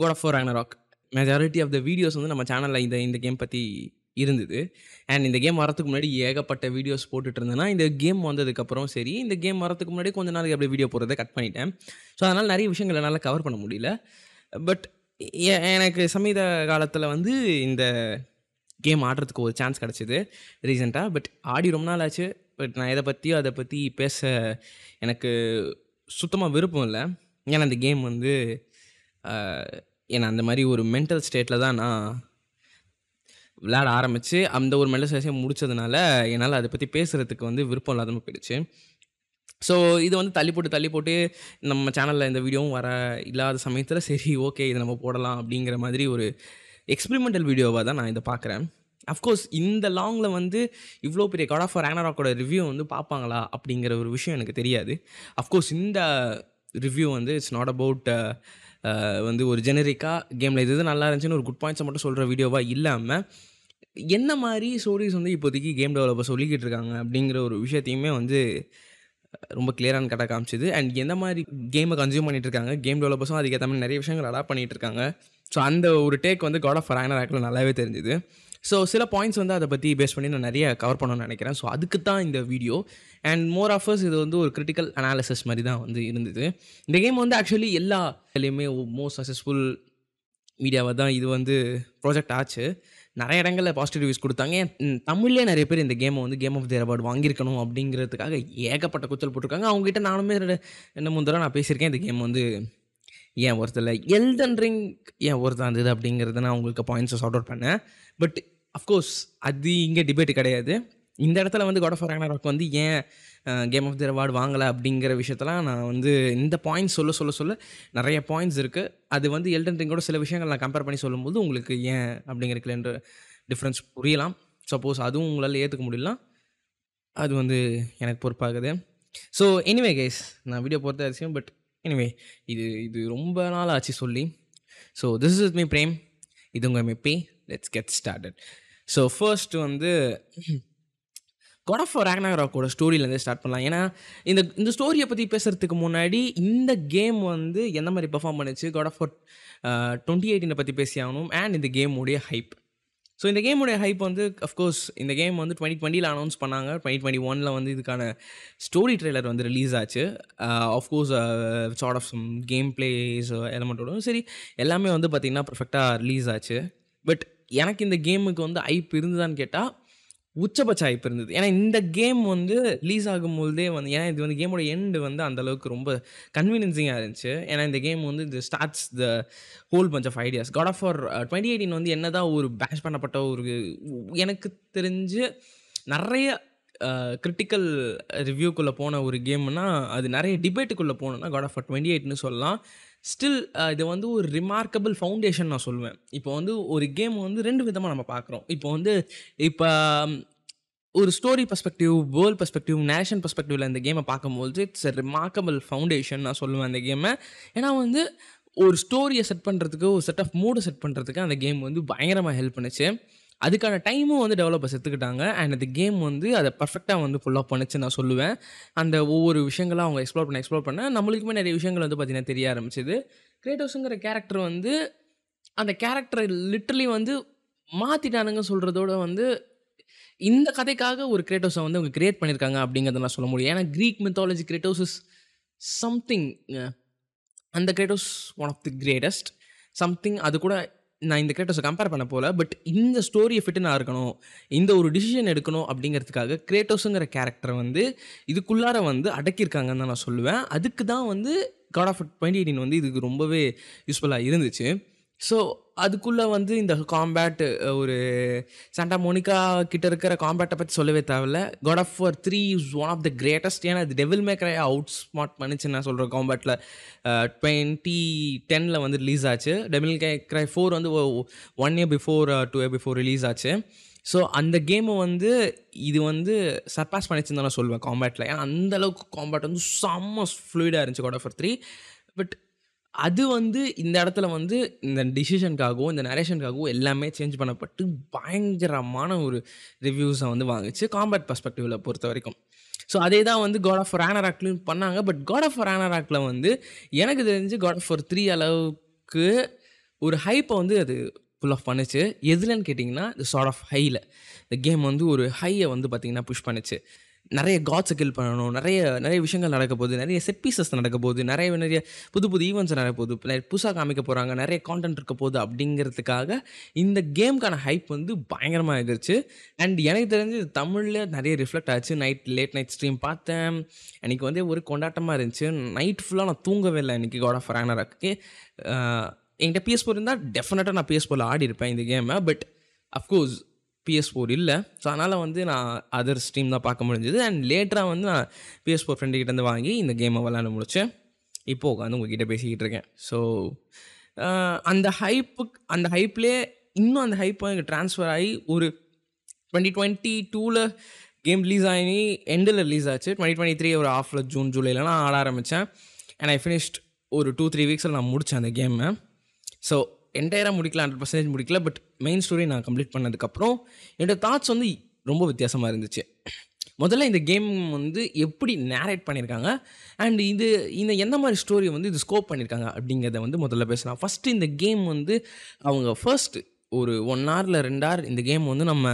Code of War ராக் majority of the videos வந்து நம்ம சேனலில் இந்த இந்த கேம் பற்றி இருந்தது அண்ட் இந்த கேம் வரதுக்கு முன்னாடி ஏகப்பட்ட வீடியோஸ் போட்டுட்டு இருந்தேன்னா இந்த கேம் வந்ததுக்கப்புறம் சரி இந்த கேம் வரதுக்கு முன்னாடி கொஞ்ச நாளைக்கு அப்படியே வீடியோ போடுறதை கட் பண்ணிட்டேன் ஸோ அதனால் நிறைய விஷயங்கள் என்னால் கவர் பண்ண முடியல பட் எனக்கு சமீத காலத்தில் வந்து இந்த கேம் ஆடுறதுக்கு ஒரு சான்ஸ் கிடச்சிது ரீசெண்டாக பட் ஆடி ரொம்ப நாள் ஆச்சு பட் நான் இதை பற்றியும் அதை பற்றி பேச எனக்கு சுத்தமாக விருப்பம் இல்லை ஏன்னா அந்த கேம் வந்து ஏன்னா அந்த மாதிரி ஒரு மென்டல் ஸ்டேட்டில் தான் நான் விளையாட ஆரம்பித்து அந்த ஒரு மென்டல் ஸ்டேஷன் முடித்ததுனால என்னால் அதை பற்றி பேசுகிறதுக்கு வந்து விருப்பம் இல்லாம போயிடுச்சு. ஸோ இது வந்து தள்ளி போட்டு, தள்ளி போட்டு நம்ம சேனலில் இந்த வீடியோவும் வர இல்லாத சமயத்தில் சரி ஓகே இதை நம்ம போடலாம் அப்படிங்கிற மாதிரி ஒரு எக்ஸ்பிரிமெண்டல் வீடியோவாக தான் நான் இதை பார்க்குறேன். அஃப்கோர்ஸ் இந்த லாங்கில் வந்து இவ்வளோ பெரிய காட் ஆஃப் ராக்னராக்கோட ரிவ்யூ வந்து பார்ப்பாங்களா? அப்படிங்கிற ஒரு விஷயம் எனக்கு தெரியாது. அஃப்கோர்ஸ் இந்த ரிவ்யூ வந்து இட்ஸ் நாட் அபவுட் வந்து ஒரு ஜெனரிக்காக கேமில் இது நல்லா இருந்துச்சுன்னு ஒரு குட் பாயிண்ட்ஸை மட்டும் சொல்கிற வீடியோவாக இல்லாமல் என்ன மாதிரி ஸ்டோரிஸ் வந்து இப்போதைக்கு கேம் டெவலப்பர் சொல்லிக்கிட்டு இருக்காங்க அப்படிங்கிற ஒரு விஷயத்தையுமே வந்து ரொம்ப கிளியரான கட்ட காமிச்சிது அண்ட் எந்த மாதிரி கேமை கன்சியூம் பண்ணிட்டு இருக்காங்க கேம் டெவலப்பர்ஸும் அதுக்கேற்ற மாதிரி நிறைய விஷயங்கள் அடாப்ட் பண்ணிகிட்டு இருக்காங்க ஸோ அந்த ஒரு டேக் வந்து காட் ஆஃப் ரேனர் ஆக்கில் நல்லாவே தெரிஞ்சுது ஸோ சில பாயிண்ட்ஸ் வந்து அதை பற்றி பேஸ் பண்ணி நான் நிறைய கவர் பண்ணணும்னு நினைக்கிறேன் ஸோ அதுக்கு தான் இந்த வீடியோ அண்ட் மோர் ஆஃபர்ஸ் இது வந்து ஒரு கிரிட்டிக்கல் அனாலிசிஸ் மாதிரி தான் வந்து இருந்தது இந்த கேம் வந்து ஆக்சுவலி எல்லா இதுலேயுமே மோஸ்ட் சக்ஸஸ்ஃபுல் மீடியாவை தான் இது வந்து ப்ராஜெக்ட் ஆச்சு நிறைய இடங்களில் பாசிட்டிவ் ரிவ்யூஸ் கொடுத்தாங்க தமிழ்லேயே நிறைய பேர் இந்த கேமை வந்து கேம் ஆஃப் தி அவார்டு வாங்கியிருக்கணும் அப்படிங்கிறதுக்காக ஏகப்பட்ட குச்சல் போட்டிருக்காங்க அவங்ககிட்ட நானுமே என்ன முந்தரம் நான் பேசியிருக்கேன் இந்த கேம் வந்து ஏன் ஒருத்தர் எல்தன் ரிங் ஏன் ஒருத்தர் இருந்தது அப்படிங்கிறத நான் உங்களுக்கு பாயிண்ட்ஸை சார்ட் அவுட் பண்ணேன் பட் அஃப்கோர்ஸ் அது இங்கே டிபேட் கிடையாது இந்த இடத்துல வந்து காட் ஆஃப் ஒர்க் வந்து ஏன் கேம் ஆஃப் தி அவார்டு வாங்கலை அப்படிங்கிற விஷயத்தெல்லாம் நான் வந்து இந்த பாயிண்ட்ஸ் சொல்ல சொல்ல சொல்ல நிறைய பாயிண்ட்ஸ் இருக்குது அது வந்து எல்டன் ரிங்கோட சில விஷயங்கள் நான் கம்பேர் பண்ணி சொல்லும்போது உங்களுக்கு ஏன் அப்படிங்கிற கிளண்ட டிஃப்ரென்ஸ் புரியலாம் சப்போஸ் அதுவும் உங்களால் ஏற்றுக்க முடியலாம் அது வந்து எனக்கு பொறுப்பாகுது ஸோ எனிவே கேஸ் நான் வீடியோ பொறுத்த விஷயம் பட் எனிவே இது இது ரொம்ப நாள் ஆச்சு சொல்லி so this is me Prem இது உங்கள் மெப்பி let's get started so first வந்து கொடஃபோ ஆஃப் கூட ஸ்டோரியிலேருந்து ஸ்டார்ட் பண்ணலாம் ஏன்னா இந்த இந்த ஸ்டோரியை பற்றி பேசுகிறதுக்கு முன்னாடி இந்த கேம் வந்து எந்த மாதிரி பெர்ஃபார்ம் பண்ணுச்சு காட் டுவெண்ட்டி எயிட்டினை பற்றி பேசியாகணும் அண்ட் இந்த கேமுடைய ஹைப் ஸோ இந்த கேமுடைய ஹைப் வந்து அஃப்கோர்ஸ் இந்த கேம் வந்து டுவெண்ட்டி டுவெண்ட்டியில் அனௌன்ஸ் பண்ணாங்க டுவெண்ட்டி டுவெண்ட்டி ஒனில் வந்து இதுக்கான ஸ்டோரி ட்ரெய்லர் வந்து ரிலீஸ் ஆச்சு of course sort of some game plays எலமெண்ட்டோட சரி எல்லாமே வந்து பார்த்திங்கன்னா பர்ஃபெக்டாக ரிலீஸ் ஆச்சு பட் எனக்கு இந்த கேமுக்கு வந்து ஐப் இருந்துதான்னு கேட்டால் உச்சபட்ச ஐப் இருந்தது ஏன்னா இந்த கேம் வந்து ரிலீஸ் ஆகும்போதே வந்து ஏன்னா இது வந்து கேமோட எண்டு வந்து அந்தளவுக்கு ரொம்ப கன்வீனியன்சிங்காக இருந்துச்சு ஏன்னா இந்த கேம் வந்து இது starts the whole bunch of ideas God of War twenty eighteen வந்து என்ன தான் ஒரு பேஷ் பண்ணப்பட்ட ஒரு எனக்கு தெரிஞ்சு நிறைய கிரிட்டிக்கல் ரிவ்யூக்குள்ளே போன ஒரு கேம்னா அது நிறைய டிபேட்டுக்குள்ளே போனோம்னா காட் ஆஃப் டுவெண்ட்டி எயிட்னு சொல்லலாம் ஸ்டில் இது வந்து ஒரு ரிமார்க்கபிள் ஃபவுண்டேஷன் நான் சொல்லுவேன் இப்போ வந்து ஒரு கேம் வந்து ரெண்டு விதமாக நம்ம பார்க்குறோம் இப்போ வந்து இப்போ ஒரு story perspective world perspective nation பர்ஸ்பெக்டிவில் இந்த கேமை பார்க்கும்போது இட்ஸ் எ ரிமார்க்கபிள் ஃபவுண்டேஷன் நான் சொல்லுவேன் அந்த கேமை ஏன்னா வந்து ஒரு ஸ்டோரியை செட் பண்ணுறதுக்கு ஒரு செட் ஆஃப் மூடை செட் பண்ணுறதுக்கு அந்த கேம் வந்து பயங்கரமாக ஹெல்ப் பண்ணுச்சு அதுக்கான டைமும் வந்து டெவலப்பர்ஸ் எடுத்துக்கிட்டாங்க அண்ட் அந்த கேம் வந்து அதை பர்ஃபெக்டாக வந்து ஃபுல்லாக பண்ணிச்சு நான் சொல்லுவேன் அந்த ஒவ்வொரு விஷயங்களும் அவங்க எக்ஸ்ப்ளோர் பண்ண எக்ஸ்ப்ளோர் பண்ண நம்மளுக்குமே நிறைய விஷயங்கள் வந்து பார்த்தீங்கன்னா தெரிய ஆரம்பிச்சிது கிரேட்டோஸுங்கிற கேரக்டர் வந்து அந்த கேரக்டரை லிட்ரலி வந்து மாற்றிட்டானுங்க சொல்கிறதோட வந்து இந்த கதைக்காக ஒரு கிரேட்டோஸை வந்து அவங்க கிரியேட் பண்ணியிருக்காங்க அப்படிங்கிறத நான் சொல்ல முடியும் ஏன்னா க்ரீக் மித்தாலஜி கிரேட்டோஸ் சம்திங் அந்த Kratos one of the greatest something அது கூட நான் இந்த கிரேட்டோஸை கம்பேர் பண்ண போல பட் இந்த ஸ்டோரியை ஃபிட்டு நான் இருக்கணும் இந்த ஒரு டிசிஷன் எடுக்கணும் அப்படிங்கிறதுக்காக கிரேட்டோஸுங்கிற கேரக்டர் வந்து இதுக்குள்ளார வந்து அடக்கியிருக்காங்கன்னு தான் நான் சொல்லுவேன் அதுக்கு தான் வந்து காட் ஆஃப் டுவெண்ட்டி எயிட்டீன் வந்து இதுக்கு ரொம்பவே யூஸ்ஃபுல்லாக இருந்துச்சு ஸோ அதுக்குள்ளே வந்து இந்த காம்பேட் ஒரு சாண்டா மோனிகா கிட்ட இருக்கிற காம்பேட்டை பற்றி சொல்லவே தேவையில்ல God of War three is one of the greatest ஏன்னா அது டெவில் மேக்கரை அவுட் ஸ்மார்ட் பண்ணிச்சு நான் சொல்கிறேன் காம்பேட்டில் டுவெண்ட்டி டெனில் வந்து ரிலீஸ் ஆச்சு டெவில் மேக்கரை ஃபோர் வந்து one year before two year before release ஆச்சு ஸோ அந்த கேமை வந்து இது வந்து சர்பாஸ் பண்ணிச்சுன்னு நான் சொல்லுவேன் காம்பேட்டில் ஏன்னா அந்தளவுக்கு காம்பேட் வந்து செம்ம ஃப்ளூயிடாக இருந்துச்சு God of War three but அது வந்து இந்த இடத்துல வந்து இந்த டிசிஷனுக்காகவும் இந்த நரேஷனுக்காகவும் எல்லாமே சேஞ்ச் பண்ணப்பட்டு பயங்கரமான ஒரு ரிவ்யூஸை வந்து வாங்கிச்சு காம்பேட் பர்ஸ்பெக்டிவில் பொறுத்த வரைக்கும் ஸோ அதே தான் வந்து காட் ஆஃப் ரேனர் ஆக்ட்லையும் பண்ணாங்க பட் காட் ஆஃப் ரேனர் ஆக்டில் வந்து எனக்கு தெரிஞ்சு காட் ஆஃப் ஒரு த்ரீ அளவுக்கு ஒரு ஹைப்பை வந்து அது ஃபுல் ஆஃப் பண்ணிச்சு எதுலன்னு கேட்டிங்கன்னா சார்ட் ஆஃப் ஹையில் இந்த கேம் வந்து ஒரு ஹையை வந்து பார்த்திங்கன்னா புஷ் பண்ணுச்சு நிறைய காட்ஸை கில் பண்ணணும் நிறைய நிறைய விஷயங்கள் நடக்க போகுது நிறைய செட் பீசஸ் நடக்க போகுது நிறைய நிறைய புது புது ஈவெண்ட்ஸ் நடக்க போகுது புதுசாக காமிக்க போகிறாங்க நிறைய கான்டென்ட் இருக்க போகுது அப்படிங்கிறதுக்காக இந்த கேமுக்கான ஹைப் வந்து பயங்கரமாக இருந்துச்சு அண்ட் எனக்கு தெரிஞ்சு தமிழில் நிறைய ரிஃப்ளெக்ட் ஆச்சு நைட் லேட் நைட் ஸ்ட்ரீம் பார்த்தேன் அன்றைக்கி வந்து ஒரு கொண்டாட்டமாக இருந்துச்சு நைட் ஃபுல்லாக நான் தூங்கவே இல்லை இன்றைக்கி காட் ஆஃப் ரேனராக்கு என்கிட்ட பிஎஸ் போர் இருந்தால் டெஃபினட்டாக நான் பிஎஸ் போரில் ஆடி இருப்பேன் இந்த கேமை பட் அஃப்கோர்ஸ் பிஎஸ் ஃபோர் இல்லை ஸோ அதனால் வந்து நான் அதர் ஸ்ட்ரீம் தான் பார்க்க முடிஞ்சது அண்ட் லேட்டராக வந்து நான் பிஎஸ் ஃபோர் வந்து வாங்கி இந்த கேமை விளாட முடிச்சேன் இப்போது உட்காந்து உங்ககிட்ட பேசிக்கிட்டு இருக்கேன் ஸோ அந்த ஹைப்புக்கு அந்த ஹைப்லேயே இன்னும் அந்த ஹைப் எனக்கு ட்ரான்ஸ்ஃபர் ஆகி ஒரு டுவெண்ட்டி டுவெண்ட்டி டூவில் கேம் ரிலீஸ் ஆகி எண்டில் ரிலீஸ் ஆச்சு டுவெண்ட்டி டுவெண்ட்டி த்ரீ ஒரு ஆஃபில் ஜூன் ஜூலைலாம் ஆட ஆரம்பித்தேன் அண்ட் ஐ ஃபினிஷ்ட் ஒரு டூ த்ரீ வீக்ஸில் நான் முடித்தேன் அந்த கேமை ஸோ என்டையராக முடிக்கல ஹண்ட்ரட் பர்சன்டேஜ் முடிக்கல பட் மெயின் ஸ்டோரி நான் கம்ப்ளீட் பண்ணதுக்கப்புறம் என்னோடய தாட்ஸ் வந்து ரொம்ப வித்தியாசமாக இருந்துச்சு முதல்ல இந்த கேம் வந்து எப்படி நேரேட் பண்ணியிருக்காங்க அண்ட் இது இந்த எந்த மாதிரி ஸ்டோரி வந்து இது ஸ்கோப் பண்ணியிருக்காங்க அப்படிங்கிறத வந்து முதல்ல பேசலாம் ஃபஸ்ட்டு இந்த கேம் வந்து அவங்க ஃபர்ஸ்ட் ஒரு ஒன் ஹவரில் ரெண்டு ஹவர் இந்த கேம் வந்து நம்ம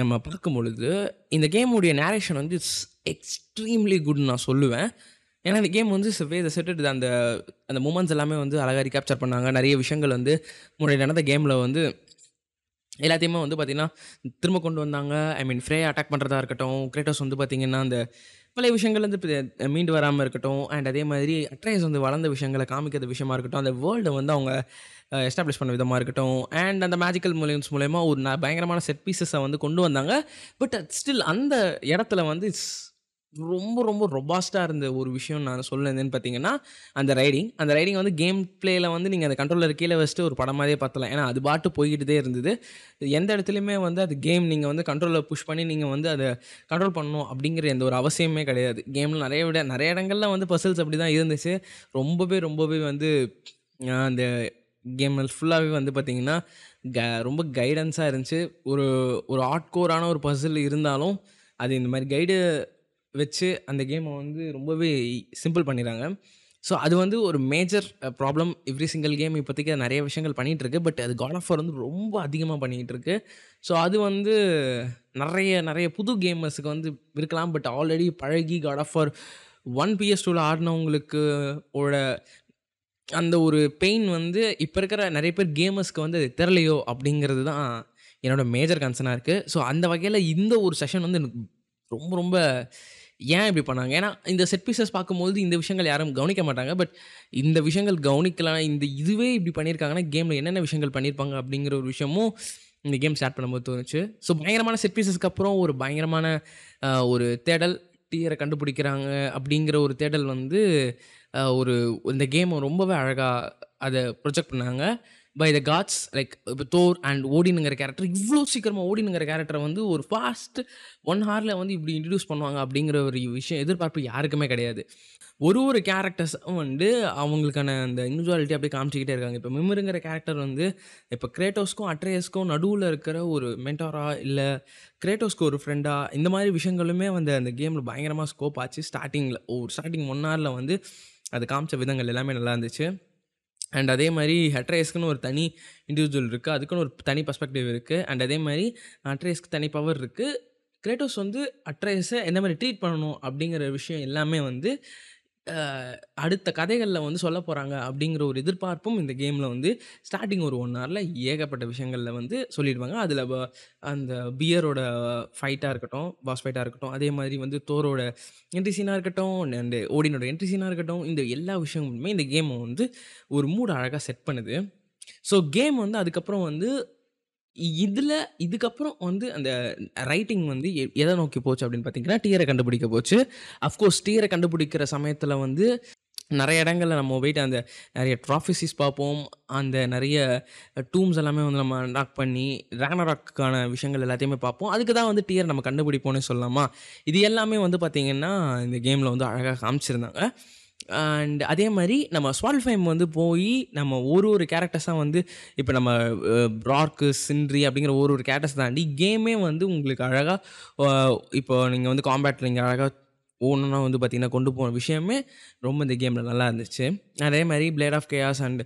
நம்ம பார்க்கும் பொழுது இந்த கேமுடைய நேரேஷன் வந்து இட்ஸ் எக்ஸ்ட்ரீம்லி குட் நான் சொல்லுவேன் ஏன்னா இந்த கேம் வந்து இதை செட்டு அந்த அந்த மூமெண்ட்ஸ் எல்லாமே வந்து அழகாக கேப்சர் பண்ணாங்க நிறைய விஷயங்கள் வந்து முன்னாடி நடந்த கேமில் வந்து எல்லாத்தையுமே வந்து பார்த்திங்கன்னா திரும்ப கொண்டு வந்தாங்க ஐ மீன் ஃப்ரே அட்டாக் பண்ணுறதா இருக்கட்டும் கிரேட்டர்ஸ் வந்து பார்த்திங்கன்னா அந்த பழைய விஷயங்கள் வந்து மீண்டு வராமல் இருக்கட்டும் அண்ட் அதே மாதிரி அட்ரைஸ் வந்து வளர்ந்த விஷயங்களை காமிக்கிற விஷயமா இருக்கட்டும் அந்த வேர்ல்டை வந்து அவங்க எஸ்டாப்ளிஷ் பண்ண விதமாக இருக்கட்டும் அண்ட் அந்த மேஜிக்கல் மூலியம்ஸ் மூலயமா ஒரு பயங்கரமான செட் பீசஸை வந்து கொண்டு வந்தாங்க பட் ஸ்டில் அந்த இடத்துல வந்து ரொம்ப ரொம்ப ரொபாஸ்ட்டாக இருந்த ஒரு விஷயம் நான் சொல்லுறதுன்னு பார்த்தீங்கன்னா அந்த ரைடிங் அந்த ரைடிங் வந்து கேம் பிளேயில் வந்து நீங்கள் அந்த கண்ட்ரோலர் கீழே வச்சுட்டு ஒரு படமாதிரியே பார்த்தலாம் ஏன்னா அது பாட்டு போய்கிட்டே இருந்தது எந்த இடத்துலையுமே வந்து அது கேம் நீங்கள் வந்து கண்ட்ரோலில் புஷ் பண்ணி நீங்கள் வந்து அதை கண்ட்ரோல் பண்ணணும் அப்படிங்கிற எந்த ஒரு அவசியமே கிடையாது கேமில் நிறைய விட நிறைய இடங்கள்ல வந்து பசில்ஸ் அப்படி தான் இருந்துச்சு ரொம்பவே ரொம்பவே வந்து அந்த கேம் ஃபுல்லாகவே வந்து பார்த்திங்கன்னா க ரொம்ப கைடன்ஸாக இருந்துச்சு ஒரு ஒரு ஆட்கோரான ஒரு பசில் இருந்தாலும் அது இந்த மாதிரி கைடு வச்சு அந்த கேமை வந்து ரொம்பவே சிம்பிள் பண்ணிடுறாங்க ஸோ அது வந்து ஒரு major problem every single game இப்போதைக்கு நிறைய விஷயங்கள் பண்ணிகிட்டு இருக்கு பட் அது காட் ஆஃப் வந்து ரொம்ப அதிகமாக பண்ணிகிட்டு இருக்கு ஸோ அது வந்து நிறைய நிறைய புது கேமர்ஸுக்கு வந்து இருக்கலாம் பட் ஆல்ரெடி பழகி God of War one PS டூவில் ஆடினவங்களுக்கு ஓட அந்த ஒரு பெயின் வந்து இப்போ இருக்கிற நிறைய பேர் கேமர்ஸ்க்கு வந்து அது தெரிலையோ அப்படிங்கிறது தான் என்னோடய மேஜர் கன்சர்னாக இருக்குது ஸோ அந்த வகையில் இந்த ஒரு செஷன் வந்து எனக்கு ரொம்ப ரொம்ப ஏன் இப்படி பண்ணாங்க ஏன்னா இந்த செட் பீசஸ் பார்க்கும்போது இந்த விஷயங்கள் யாரும் கவனிக்க மாட்டாங்க பட் இந்த விஷயங்கள் கவனிக்கலாம் இந்த இதுவே இப்படி பண்ணியிருக்காங்கன்னா கேமில் என்னென்ன விஷயங்கள் பண்ணியிருப்பாங்க அப்படிங்கிற ஒரு விஷயமும் இந்த கேம் ஸ்டார்ட் பண்ணும்போது தோணுச்சு ஸோ பயங்கரமான செட் பீசஸ்க்கு அப்புறம் ஒரு பயங்கரமான ஒரு தேடல் டீயரை கண்டுபிடிக்கிறாங்க அப்படிங்கிற ஒரு தேடல் வந்து ஒரு இந்த கேமை ரொம்பவே அழகாக அதை ப்ரொஜெக்ட் பண்ணாங்க பை த காட்ஸ் லைக் இப்போ தோர் அண்ட் ஓடினுங்கிற கேரக்டர் இவ்வளோ சீக்கிரமாக ஓடினுங்கிற கேரக்டரை வந்து ஒரு ஃபாஸ்ட் ஒன் ஹவரில் வந்து இப்படி இன்ட்ரடியூஸ் பண்ணுவாங்க அப்படிங்கிற ஒரு விஷயம் எதிர்பார்ப்பு யாருக்குமே கிடையாது ஒரு ஒரு கேரக்டர்ஸும் வந்து அவங்களுக்கான அந்த இன்விஜுவாலிட்டி அப்படியே காமிச்சிக்கிட்டே இருக்காங்க இப்போ மிமருங்கிற கேரக்டர் வந்து இப்போ கிரேட்டோஸ்க்கும் அட்ரேயஸ்க்கும் நடுவில் இருக்கிற ஒரு மென்டாரா இல்லை கிரேட்டோஸ்க்கு ஒரு ஃப்ரெண்டாக இந்த மாதிரி விஷயங்களுமே வந்து அந்த கேமில் பயங்கரமாக ஸ்கோப் ஆச்சு ஸ்டார்டிங்கில் ஒரு ஸ்டார்டிங் ஒன் ஹவரில் வந்து அது காமிச்ச விதங்கள் எல்லாமே நல்லா இருந்துச்சு அண்ட் அதே மாதிரி ஹெட்ரேஸ்க்குன்னு ஒரு தனி இண்டிவிஜுவல் இருக்குது அதுக்குன்னு ஒரு தனி பர்ஸ்பெக்டிவ் இருக்குது அண்ட் அதே மாதிரி அட்ரேஸ்க்கு தனி பவர் இருக்குது கிரேட்டோஸ் வந்து அட்ரேஸை எந்த மாதிரி ட்ரீட் பண்ணணும் அப்படிங்கிற விஷயம் எல்லாமே வந்து அடுத்த கதைகளில் வந்து சொல்ல போகிறாங்க அப்படிங்கிற ஒரு எதிர்பார்ப்பும் இந்த கேமில் வந்து ஸ்டார்டிங் ஒரு ஒன் ஹவரில் ஏகப்பட்ட விஷயங்களில் வந்து சொல்லிடுவாங்க அதில் அந்த பியரோட ஃபைட்டாக இருக்கட்டும் பாஸ் ஃபைட்டாக இருக்கட்டும் அதே மாதிரி வந்து தோரோட என்ட்ரி சீனாக இருக்கட்டும் அண்டு ஓடினோட என்ட்ரி சீனாக இருக்கட்டும் இந்த எல்லா விஷயங்களுமே இந்த கேமை வந்து ஒரு மூடு அழகாக செட் பண்ணுது ஸோ கேம் வந்து அதுக்கப்புறம் வந்து இதில் இதுக்கப்புறம் வந்து அந்த ரைட்டிங் வந்து எதை நோக்கி போச்சு அப்படின்னு பார்த்தீங்கன்னா டீரை கண்டுபிடிக்க போச்சு அஃப்கோர்ஸ் டீரை கண்டுபிடிக்கிற சமயத்தில் வந்து நிறைய இடங்களில் நம்ம போயிட்டு அந்த நிறைய ட்ராஃபிசிஸ் பார்ப்போம் அந்த நிறைய டூம்ஸ் எல்லாமே வந்து நம்ம நாக் பண்ணி ரேனராக்கான விஷயங்கள் எல்லாத்தையுமே பார்ப்போம் அதுக்கு தான் வந்து டீயர் நம்ம கண்டுபிடிப்போம்னு சொல்லலாமா இது எல்லாமே வந்து பார்த்திங்கன்னா இந்த கேமில் வந்து அழகாக காமிச்சிருந்தாங்க அண்ட் அதே மாதிரி நம்ம ஸ்வால்ஃபைம் வந்து போய் நம்ம ஒரு ஒரு கேரக்டர்ஸாக வந்து இப்போ நம்ம ப்ரார்க்கு சின்ரி அப்படிங்கிற ஒரு ஒரு கேரக்டர்ஸ் தாண்டி கேமே வந்து உங்களுக்கு அழகாக இப்போ நீங்கள் வந்து காம்பேட்டில் நீங்கள் அழகாக ஒன்றுனா வந்து பார்த்திங்கன்னா கொண்டு போன விஷயமே ரொம்ப இந்த கேமில் நல்லா இருந்துச்சு அதே மாதிரி பிளேட் ஆஃப் கேஸ் அண்ட்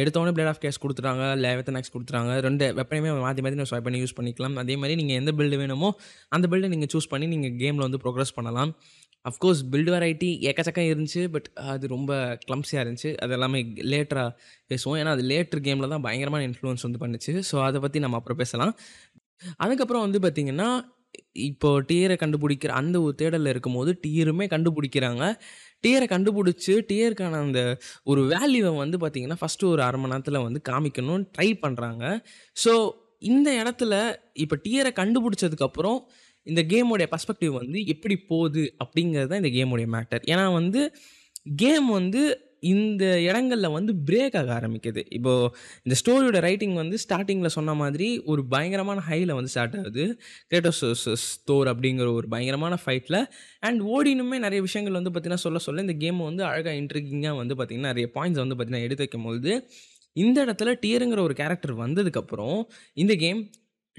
எடுத்தோடனே பிளேட் ஆஃப் கேஸ் கொடுத்துட்டாங்க லெவத்தன் ஆக்ஸ் கொடுத்துட்டாங்க ரெண்டு வெப்பனையுமே மாற்றி மாற்றி நான் ஸ்வைப் பண்ணி யூஸ் பண்ணிக்கலாம் அதே மாதிரி நீங்கள் எந்த பில்டு வேணுமோ அந்த பில்டை நீங்கள் சூஸ் பண்ணி நீங்கள் கேமில் வந்து ப்ரோக்ரஸ் பண்ணலாம் அஃப்கோர்ஸ் பில்டு வெரைட்டி எக்கச்சக்கம் இருந்துச்சு பட் அது ரொம்ப கிளம்ஸியாக இருந்துச்சு அது எல்லாமே லேட்டராக பேசுவோம் ஏன்னா அது லேட்டர் கேமில் தான் பயங்கரமான இன்ஃப்ளூன்ஸ் வந்து பண்ணுச்சு ஸோ அதை பற்றி நம்ம அப்புறம் பேசலாம் அதுக்கப்புறம் வந்து பார்த்திங்கன்னா இப்போ டியரை கண்டுபிடிக்கிற அந்த ஒரு தேடலில் இருக்கும்போது டியருமே கண்டுபிடிக்கிறாங்க டியரை கண்டுபிடிச்சி டீயருக்கான அந்த ஒரு வேல்யூவை வந்து பார்த்திங்கன்னா ஃபஸ்ட்டு ஒரு அரை மணி நேரத்தில் வந்து காமிக்கணும்னு ட்ரை பண்ணுறாங்க ஸோ இந்த இடத்துல இப்போ டியரை கண்டுபிடிச்சதுக்கப்புறம் இந்த கேமுடைய பர்ஸ்பெக்டிவ் வந்து எப்படி போகுது அப்படிங்கிறது தான் இந்த கேமுடைய மேட்டர் ஏன்னா வந்து கேம் வந்து இந்த இடங்களில் வந்து பிரேக் ஆக ஆரம்பிக்குது இப்போது இந்த ஸ்டோரியோட ரைட்டிங் வந்து ஸ்டார்டிங்கில் சொன்ன மாதிரி ஒரு பயங்கரமான ஹையில் வந்து ஸ்டார்ட் ஆகுது கிரேட்டோஸ் ஸ்டோர் அப்படிங்கிற ஒரு பயங்கரமான ஃபைட்டில் அண்ட் ஓடினுமே நிறைய விஷயங்கள் வந்து பார்த்திங்கன்னா சொல்ல சொல்ல இந்த கேம் வந்து அழகாக இன்ட்ரிகிங்காக வந்து பார்த்திங்கன்னா நிறைய பாயிண்ட்ஸ் வந்து பார்த்திங்கன்னா எடுத்து வைக்கும்போது இந்த இடத்துல டியருங்கிற ஒரு கேரக்டர் வந்ததுக்கப்புறம் இந்த கேம்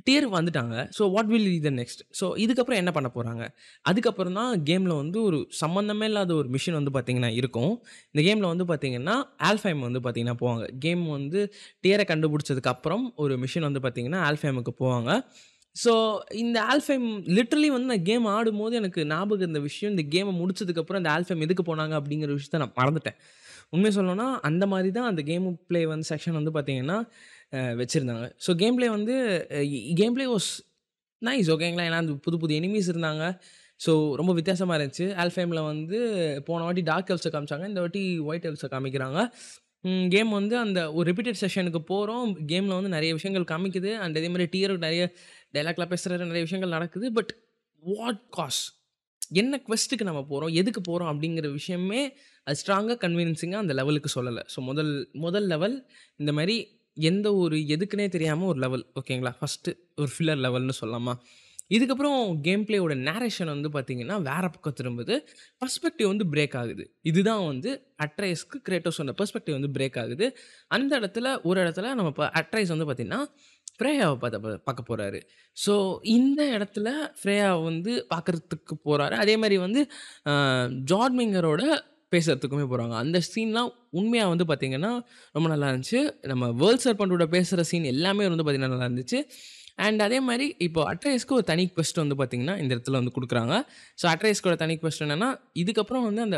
தேர்வு வந்துட்டாங்க ஸோ வாட் வில் இது நெக்ஸ்ட் ஸோ இதுக்கப்புறம் என்ன பண்ண போகிறாங்க அதுக்கப்புறம் தான் கேமில் வந்து ஒரு சம்மந்தமே இல்லாத ஒரு மிஷின் வந்து பார்த்திங்கன்னா இருக்கும் இந்த கேமில் வந்து பார்த்திங்கன்னா ஆல்ஃபைம் வந்து பார்த்திங்கன்னா போவாங்க கேம் வந்து டியரை கண்டுபிடிச்சதுக்கப்புறம் ஒரு மிஷின் வந்து பார்த்திங்கன்னா ஆல்ஃபைமுக்கு போவாங்க ஸோ இந்த ஆல்ஃபைம் லிட்ரலி வந்து நான் கேம் ஆடும்போது எனக்கு ஞாபகம் இந்த விஷயம் இந்த கேமை முடிச்சதுக்கப்புறம் இந்த ஆல்ஃபைம் எதுக்கு போனாங்க அப்படிங்கிற விஷயத்த நான் மறந்துட்டேன் உண்மையை சொல்லணும்னா அந்த மாதிரி தான் அந்த கேம் பிளே வந்து செக்ஷன் வந்து பார்த்திங்கன்னா வச்சுருந்தாங்க ஸோ கேம் பிளே வந்து கேம் பிளே வாஸ் நைஸ் ஓகேங்களா ஏன்னா அந்த புது புது எனிமீஸ் இருந்தாங்க ஸோ ரொம்ப வித்தியாசமாக இருந்துச்சு ஆல்ஃபேமில் வந்து போன வாட்டி டார்க் எல்ஸை காமிச்சாங்க இந்த வாட்டி ஒயிட் எல்ஸை காமிக்கிறாங்க கேம் வந்து அந்த ஒரு ரிப்பீட்டட் செஷனுக்கு போகிறோம் கேமில் வந்து நிறைய விஷயங்கள் காமிக்குது அண்ட் அதே மாதிரி டீயர் நிறைய டைலாக்லாம் பேசுகிற நிறைய விஷயங்கள் நடக்குது பட் வாட் காஸ் என்ன கொஸ்ட்டுக்கு நம்ம போகிறோம் எதுக்கு போகிறோம் அப்படிங்கிற விஷயமே அது ஸ்ட்ராங்காக கன்வீனியன்ஸிங்காக அந்த லெவலுக்கு சொல்லலை ஸோ முதல் முதல் லெவல் இந்த மாதிரி எந்த ஒரு எதுக்குன்னே தெரியாமல் ஒரு லெவல் ஓகேங்களா ஃபஸ்ட்டு ஒரு ஃபில்லர் லெவல்னு சொல்லலாமா இதுக்கப்புறம் கேம் பிளேயோட நேரேஷன் வந்து பார்த்தீங்கன்னா வேற பக்கம் திரும்புது பர்ஸ்பெக்டிவ் வந்து பிரேக் ஆகுது இதுதான் வந்து அட்ரைஸ்க்கு சொன்ன பர்ஸ்பெக்டிவ் வந்து பிரேக் ஆகுது அந்த இடத்துல ஒரு இடத்துல நம்ம இப்போ அட்ரைஸ் வந்து பார்த்திங்கன்னா ஃப்ரேயாவை பார்த்த பார்க்க போகிறாரு ஸோ இந்த இடத்துல ஃப்ரேயாவை வந்து பார்க்குறதுக்கு போகிறாரு அதே மாதிரி வந்து ஜார்மிங்கரோட பேசுகிறதுக்குமே போகிறாங்க அந்த சீன்லாம் உண்மையாக வந்து பார்த்திங்கன்னா ரொம்ப நல்லா இருந்துச்சு நம்ம வேர்ல்ட் சர்பண்டோட பேசுகிற சீன் எல்லாமே வந்து பார்த்திங்கன்னா நல்லா இருந்துச்சு அண்ட் அதே மாதிரி இப்போ அட்ரைஸ்க்கு ஒரு தனி கொஸ்ட் வந்து பார்த்திங்கன்னா இந்த இடத்துல வந்து கொடுக்குறாங்க ஸோ அட்ரைஸ்க்கோட தனி கொஸ்ட் என்னென்னா இதுக்கப்புறம் வந்து அந்த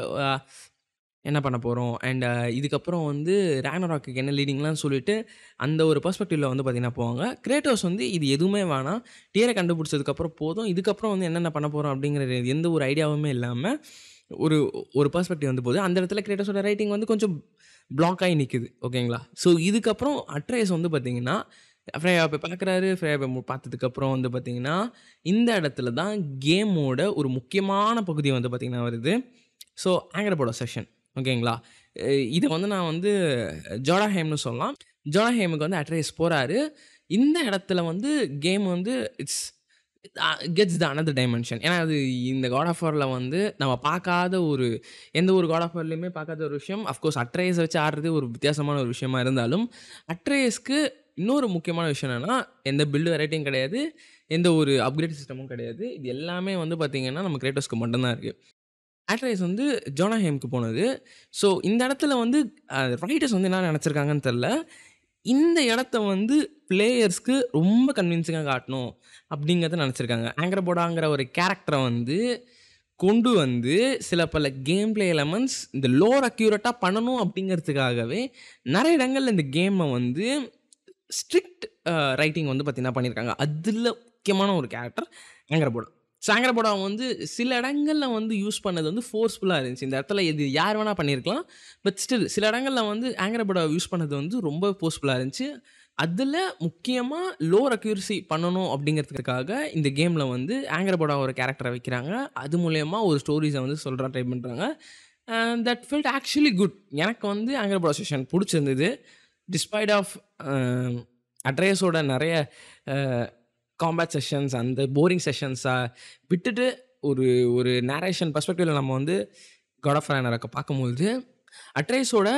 என்ன பண்ண போகிறோம் அண்ட் இதுக்கப்புறம் வந்து ரேக்னராக்கு என்ன லீடிங்லாம் சொல்லிட்டு அந்த ஒரு பர்ஸ்பெக்டிவில் வந்து பார்த்திங்கன்னா போவாங்க கிரேட்டோஸ் வந்து இது எதுவுமே வேணாம் டீரை கண்டுபிடிச்சதுக்கப்புறம் போதும் இதுக்கப்புறம் வந்து என்னென்ன பண்ண போகிறோம் அப்படிங்கிற எந்த ஒரு ஐடியாவுமே இல்லாமல் ஒரு ஒரு பர்ஸ்பெக்டிவ் வந்து போகுது அந்த இடத்துல கிரியேட்டர்ஸோட ரைட்டிங் வந்து கொஞ்சம் பிளாக் ஆகி நிற்குது ஓகேங்களா ஸோ இதுக்கப்புறம் அட்ரேஸ் வந்து பார்த்திங்கன்னா ஃப்ரேயா போய் பார்க்குறாரு ஃப்ரேயா போய் பார்த்ததுக்கப்புறம் வந்து பார்த்தீங்கன்னா இந்த இடத்துல தான் கேமோட ஒரு முக்கியமான பகுதி வந்து பார்த்திங்கன்னா வருது ஸோ போட செஷன் ஓகேங்களா இதை வந்து நான் வந்து ஜோடாஹேம்னு சொல்லலாம் ஜோடாஹேமுக்கு வந்து அட்ரேஸ் போகிறாரு இந்த இடத்துல வந்து கேம் வந்து it's gets the another dimension ஏன்னா அது இந்த காட் ஆஃப் வாரில் வந்து நம்ம பார்க்காத ஒரு எந்த ஒரு காட் ஆஃப் வார்லையுமே பார்க்காத ஒரு விஷயம் அஃப்கோர்ஸ் அட்ரேஸ் வச்சு ஆடுறது ஒரு வித்தியாசமான ஒரு விஷயமா இருந்தாலும் அட்ரேஸ்க்கு இன்னொரு முக்கியமான விஷயம் என்னென்னா எந்த பில்டு வெரைட்டியும் கிடையாது எந்த ஒரு அப்கிரேட் சிஸ்டமும் கிடையாது இது எல்லாமே வந்து பார்த்திங்கன்னா நம்ம கிரேட்டர்ஸ்க்கு மட்டும்தான் இருக்குது ஆட்ரைஸ் வந்து ஜோனாஹேம்க்கு போனது ஸோ இந்த இடத்துல வந்து ரைட்டர்ஸ் வந்து என்ன நினச்சிருக்காங்கன்னு தெரில இந்த இடத்த வந்து பிளேயர்ஸ்க்கு ரொம்ப கன்வின்சிங்காக காட்டணும் அப்படிங்கிறத நினச்சிருக்காங்க போடாங்கிற ஒரு கேரக்டரை வந்து கொண்டு வந்து சில பல கேம் பிளே எலமெண்ட்ஸ் இந்த லோர் அக்யூரேட்டாக பண்ணணும் அப்படிங்கிறதுக்காகவே நிறைய இடங்களில் இந்த கேமை வந்து ஸ்ட்ரிக்ட் ரைட்டிங் வந்து பார்த்திங்கன்னா பண்ணியிருக்காங்க அதில் முக்கியமான ஒரு கேரக்டர் ஆங்கரபோடா சாங்கரபடம் வந்து சில இடங்களில் வந்து யூஸ் பண்ணது வந்து ஃபோர்ஸ்ஃபுல்லாக இருந்துச்சு இந்த இடத்துல இது யார் வேணால் பண்ணியிருக்கலாம் பட் ஸ்டில் சில இடங்களில் வந்து ஆங்கரபடம் யூஸ் பண்ணது வந்து ரொம்ப ஃபோர்ஸ்ஃபுல்லாக இருந்துச்சு அதில் முக்கியமாக லோ அக்யூரசி பண்ணணும் அப்படிங்கிறதுக்காக இந்த கேமில் வந்து ஆங்கரபடா ஒரு கேரக்டரை வைக்கிறாங்க அது மூலயமா ஒரு ஸ்டோரிஸை வந்து சொல்கிற ட்ரை பண்ணுறாங்க தட் ஃபீல்ட் ஆக்சுவலி குட் எனக்கு வந்து ஆங்கரபடா செஷன் பிடிச்சிருந்தது டிஸ்பைட் ஆஃப் அட்ரேஸோட நிறைய காம்பேட் செஷன்ஸ் அந்த போரிங் செஷன்ஸை விட்டுட்டு ஒரு ஒரு நேரேஷன் பர்ஸ்பெக்டிவில் நம்ம வந்து காட் ஆஃப் ரேனரக்க பார்க்கும்போது அட்ரைஸோட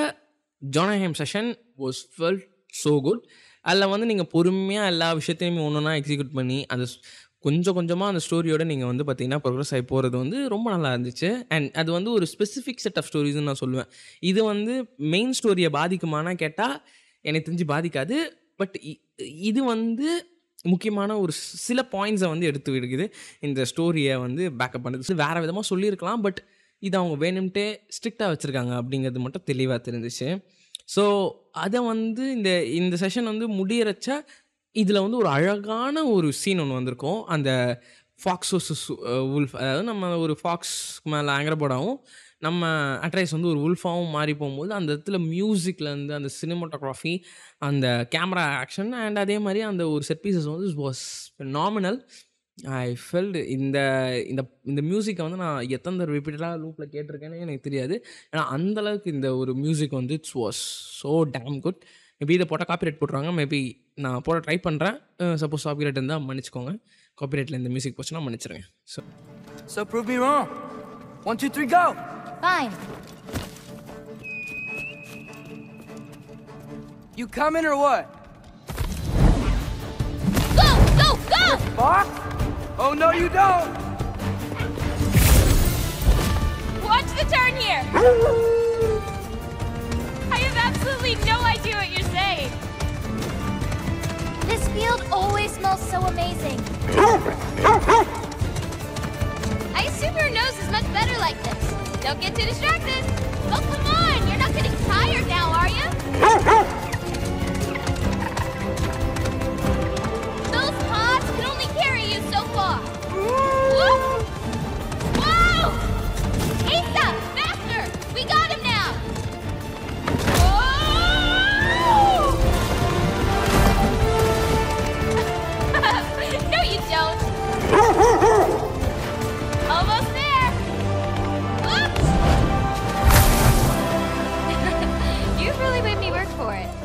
ஜானஹேம் session was felt so good அதில் வந்து நீங்கள் பொறுமையாக எல்லா விஷயத்தையுமே ஒன்று ஒன்றா எக்ஸிக்யூட் பண்ணி அந்த கொஞ்சம் கொஞ்சமாக அந்த ஸ்டோரியோடு நீங்கள் வந்து பார்த்தீங்கன்னா ப்ரோக்ரஸ் ஆகி போகிறது வந்து ரொம்ப நல்லா இருந்துச்சு அண்ட் அது வந்து ஒரு ஸ்பெசிஃபிக் செட் ஆஃப் ஸ்டோரிஸ்னு நான் சொல்லுவேன் இது வந்து மெயின் ஸ்டோரியை பாதிக்குமானா கேட்டால் எனக்கு தெரிஞ்சு பாதிக்காது பட் இது வந்து முக்கியமான ஒரு சில பாயிண்ட்ஸை வந்து எடுத்து விடுக்குது இந்த ஸ்டோரியை வந்து பேக்கப் பண்ணுறது வேறு விதமாக சொல்லியிருக்கலாம் பட் இது அவங்க வேணும்ட்டே ஸ்ட்ரிக்டாக வச்சுருக்காங்க அப்படிங்கிறது மட்டும் தெளிவாக தெரிஞ்சிச்சு ஸோ அதை வந்து இந்த இந்த செஷன் வந்து முடியறச்ச இதில் வந்து ஒரு அழகான ஒரு சீன் ஒன்று வந்திருக்கும் அந்த ஃபாக்ஸ் வர்சஸ் உல்ஃப் அதாவது நம்ம ஒரு ஃபாக்ஸ் மேலே ஆங்கிரபோர்டாகவும் நம்ம அட்ரைஸ் வந்து ஒரு உல்ஃபாவும் மாறி போகும்போது அந்த இடத்துல மியூசிக்லேருந்து அந்த சினிமோட்டோகிராஃபி அந்த கேமரா ஆக்ஷன் அண்ட் அதே மாதிரி அந்த ஒரு செட் பீசஸ் வந்து வாஸ் நாமினல் ஐ ஃபெல்டு இந்த இந்த இந்த மியூசிக்கை வந்து நான் எத்தனை தடவை ரிப்பீட்டடாக லூப்பில் கேட்டிருக்கேன்னு எனக்கு தெரியாது ஏன்னா அந்தளவுக்கு இந்த ஒரு மியூசிக் வந்து it's was so damn good maybe இதை போட்டால் காப்பிரைட் போட்டுருவாங்க மேபி நான் போட ட்ரை பண்ணுறேன் சப்போஸ் காப்பிரைட் இருந்தால் மன்னிச்சிக்கோங்க காப்பிரைட்டில் இந்த மியூசிக் போச்சுன்னா மன்னிச்சிருங்க so so prove me one two three go Fine. You coming or what? Go! Go! Go! Fox? Oh, no you don't! Watch the turn here! I have absolutely no idea what you're saying. This field always smells so amazing. I assume your nose is much better like this. Don't get too distracted. Oh, come on. You're not getting tired now, are you? Those pods can only carry you so far. Whoop.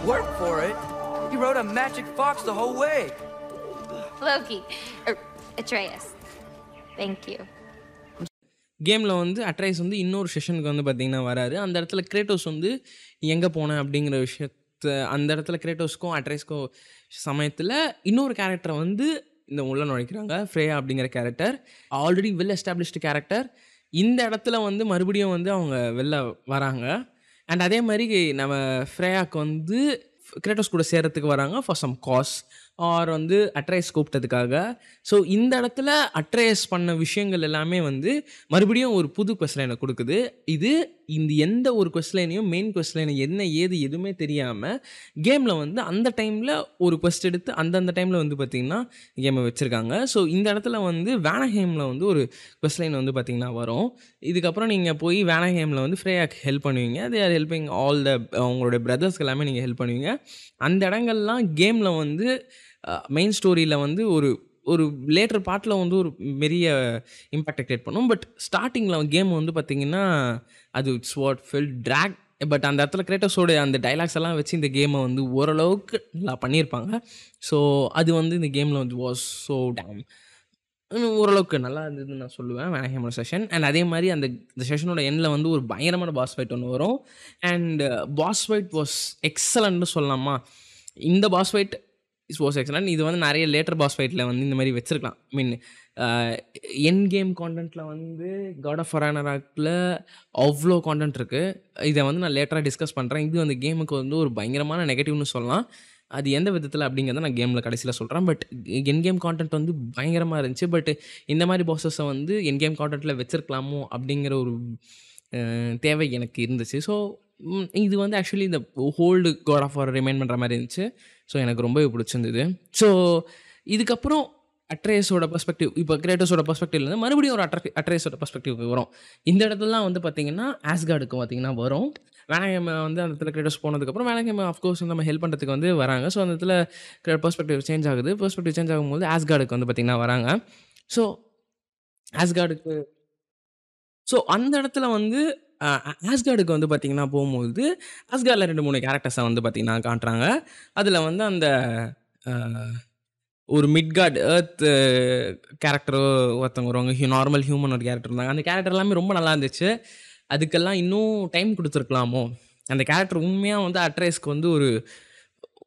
work for it. He rode a magic fox the whole way. Loki, er, Atreus, thank you. கேமில் வந்து அட்ரைஸ் வந்து இன்னொரு செஷனுக்கு வந்து பார்த்திங்கன்னா வராரு அந்த இடத்துல Kratos வந்து எங்கே போனேன் அப்படிங்கிற விஷயத்த அந்த இடத்துல கிரேட்டோஸ்க்கும் அட்ரைஸ்க்கும் சமயத்தில் இன்னொரு கேரக்டரை வந்து இந்த உள்ள நுழைக்கிறாங்க ஃப்ரேயா அப்படிங்கிற character already well established character இந்த இடத்துல வந்து மறுபடியும் வந்து அவங்க வெளில வராங்க அண்ட் அதே மாதிரி நம்ம ஃப்ரேயாக்கு வந்து கிரேட்டோஸ் கூட சேர்கிறதுக்கு வராங்க ஃபார் சம் காஸ் ஆர் வந்து அட்ரேஸ் கூப்பிட்டதுக்காக ஸோ இந்த இடத்துல அட்ரேஸ் பண்ண விஷயங்கள் எல்லாமே வந்து மறுபடியும் ஒரு புது கொஸ்டின் எனக்கு கொடுக்குது இது இந்த எந்த ஒரு கொஸ்டினையும் மெயின் கொஸ்டின் என்ன ஏது எதுவுமே தெரியாமல் கேமில் வந்து அந்த டைமில் ஒரு கொஸ்ட் எடுத்து அந்தந்த டைமில் வந்து பார்த்திங்கன்னா கேமை வச்சுருக்காங்க ஸோ இந்த இடத்துல வந்து வேனஹேமில் வந்து ஒரு கொஸ்டின் வந்து பார்த்திங்கன்னா வரும் இதுக்கப்புறம் நீங்கள் போய் வேனஹேமில் வந்து ஃப்ரீயாக ஹெல்ப் பண்ணுவீங்க they are helping all the உங்களுடைய பிரதர்ஸ்க்கு எல்லாமே நீங்கள் ஹெல்ப் பண்ணுவீங்க அந்த இடங்கள்லாம் கேமில் வந்து மெயின் ஸ்டோரியில் வந்து ஒரு ஒரு லேட்டர் பார்ட்டில் வந்து ஒரு பெரிய இம்பாக்டை க்ரியேட் பண்ணும் பட் ஸ்டார்டிங்கில் கேம் வந்து பார்த்தீங்கன்னா அது it's what feel drag but அந்த இடத்துல கிரேட்டஸோட அந்த டைலாக்ஸ் எல்லாம் வச்சு இந்த கேமை வந்து ஓரளவுக்கு நல்லா பண்ணியிருப்பாங்க ஸோ அது வந்து இந்த கேமில் வந்து வாஸ் ஸோ டேம் ஓரளவுக்கு நல்லா இருந்ததுன்னு நான் சொல்லுவேன் வேனஹேமோட செஷன் அண்ட் அதே மாதிரி அந்த இந்த செஷனோட எண்ணில் வந்து ஒரு பயங்கரமான பாஸ் ஃபைட் ஒன்று வரும் அண்ட் பாஸ் ஃபைட் வாஸ் எக்ஸலண்ட்னு சொல்லலாமா இந்த பாஸ் ஃபைட் ஸ்போர்ட்ஸ் எக்ஸ்னா இது வந்து நிறைய லேட்டர் பாஸ் ஃபைட்டில் வந்து இந்த மாதிரி வச்சுருக்கலாம் மீன் என் கேம் கான்டென்ட்டில் வந்து காட் ஆஃப் ஃபரானராக்கில் அவ்வளோ கான்டென்ட் இருக்குது இதை வந்து நான் லேட்டராக டிஸ்கஸ் பண்ணுறேன் இது வந்து கேமுக்கு வந்து ஒரு பயங்கரமான நெகட்டிவ்னு சொல்லலாம் அது எந்த விதத்தில் அப்படிங்கிறத நான் கேமில் கடைசியில் சொல்கிறேன் பட் என் கேம் கான்டென்ட் வந்து பயங்கரமாக இருந்துச்சு பட் இந்த மாதிரி பாஸஸை வந்து என் கேம் கான்டென்ட்டில் வச்சுருக்கலாமோ அப்படிங்கிற ஒரு தேவை எனக்கு இருந்துச்சு ஸோ இது வந்து ஆக்சுவலி இந்த ஹோல்டு காட் ஆஃப் ரிமைன் பண்ணுற மாதிரி இருந்துச்சு ஸோ எனக்கு ரொம்பவே பிடிச்சிருந்தது ஸோ இதுக்கப்புறம் அட்ரேஸோட பர்ஸ்பெக்டிவ் இப்போ கிரேட்டஸோட பர்ஸ்பெக்டிவ்லேருந்து மறுபடியும் ஒரு அட்ர அட்ரேஸோட பர்ஸ்பெக்டிவ் வரும் இந்த இடத்துலலாம் வந்து பார்த்திங்கன்னா ஆஸ்கார்டுக்கு பார்த்திங்கன்னா வரும் வேனகேம வந்து அந்த இடத்துல கிரேட்டஸ் போனதுக்கப்புறம் வேனகேம அஃப்கோர்ஸ் நம்ம ஹெல்ப் பண்ணுறதுக்கு வந்து வராங்க ஸோ அந்த இடத்துல பர்ஸ்பெக்டிவ் சேஞ்ச் ஆகுது பர்ஸ்பெக்டிவ் சேஞ்ச் ஆகும்போது ஆஸ்கார்டுக்கு வந்து பார்த்திங்கன்னா வராங்க ஸோ ஆஸ்கார்டுக்கு ஸோ அந்த இடத்துல வந்து ஆஸ்கார்டுக்கு வந்து பார்த்தீங்கன்னா போகும்போது ஆஸ்கார்டில் ரெண்டு மூணு கேரக்டர்ஸை வந்து பார்த்தீங்கன்னா காட்டுறாங்க. அதில் வந்து அந்த ஒரு மிட்கார்ட் ஏர்த் கேரக்டர் ஒருத்தவங்க வருவாங்க. ஹியூ நார்மல் ஹியூமன் ஒரு கேரக்டர் இருந்தாங்க. அந்த கேரக்டர் எல்லாமே ரொம்ப நல்லா இருந்துச்சு அதுக்கெல்லாம் இன்னும் டைம் கொடுத்துருக்கலாமோ அந்த கேரக்டர் உண்மையாக வந்து அட்ரேஸ்க்கு வந்து ஒரு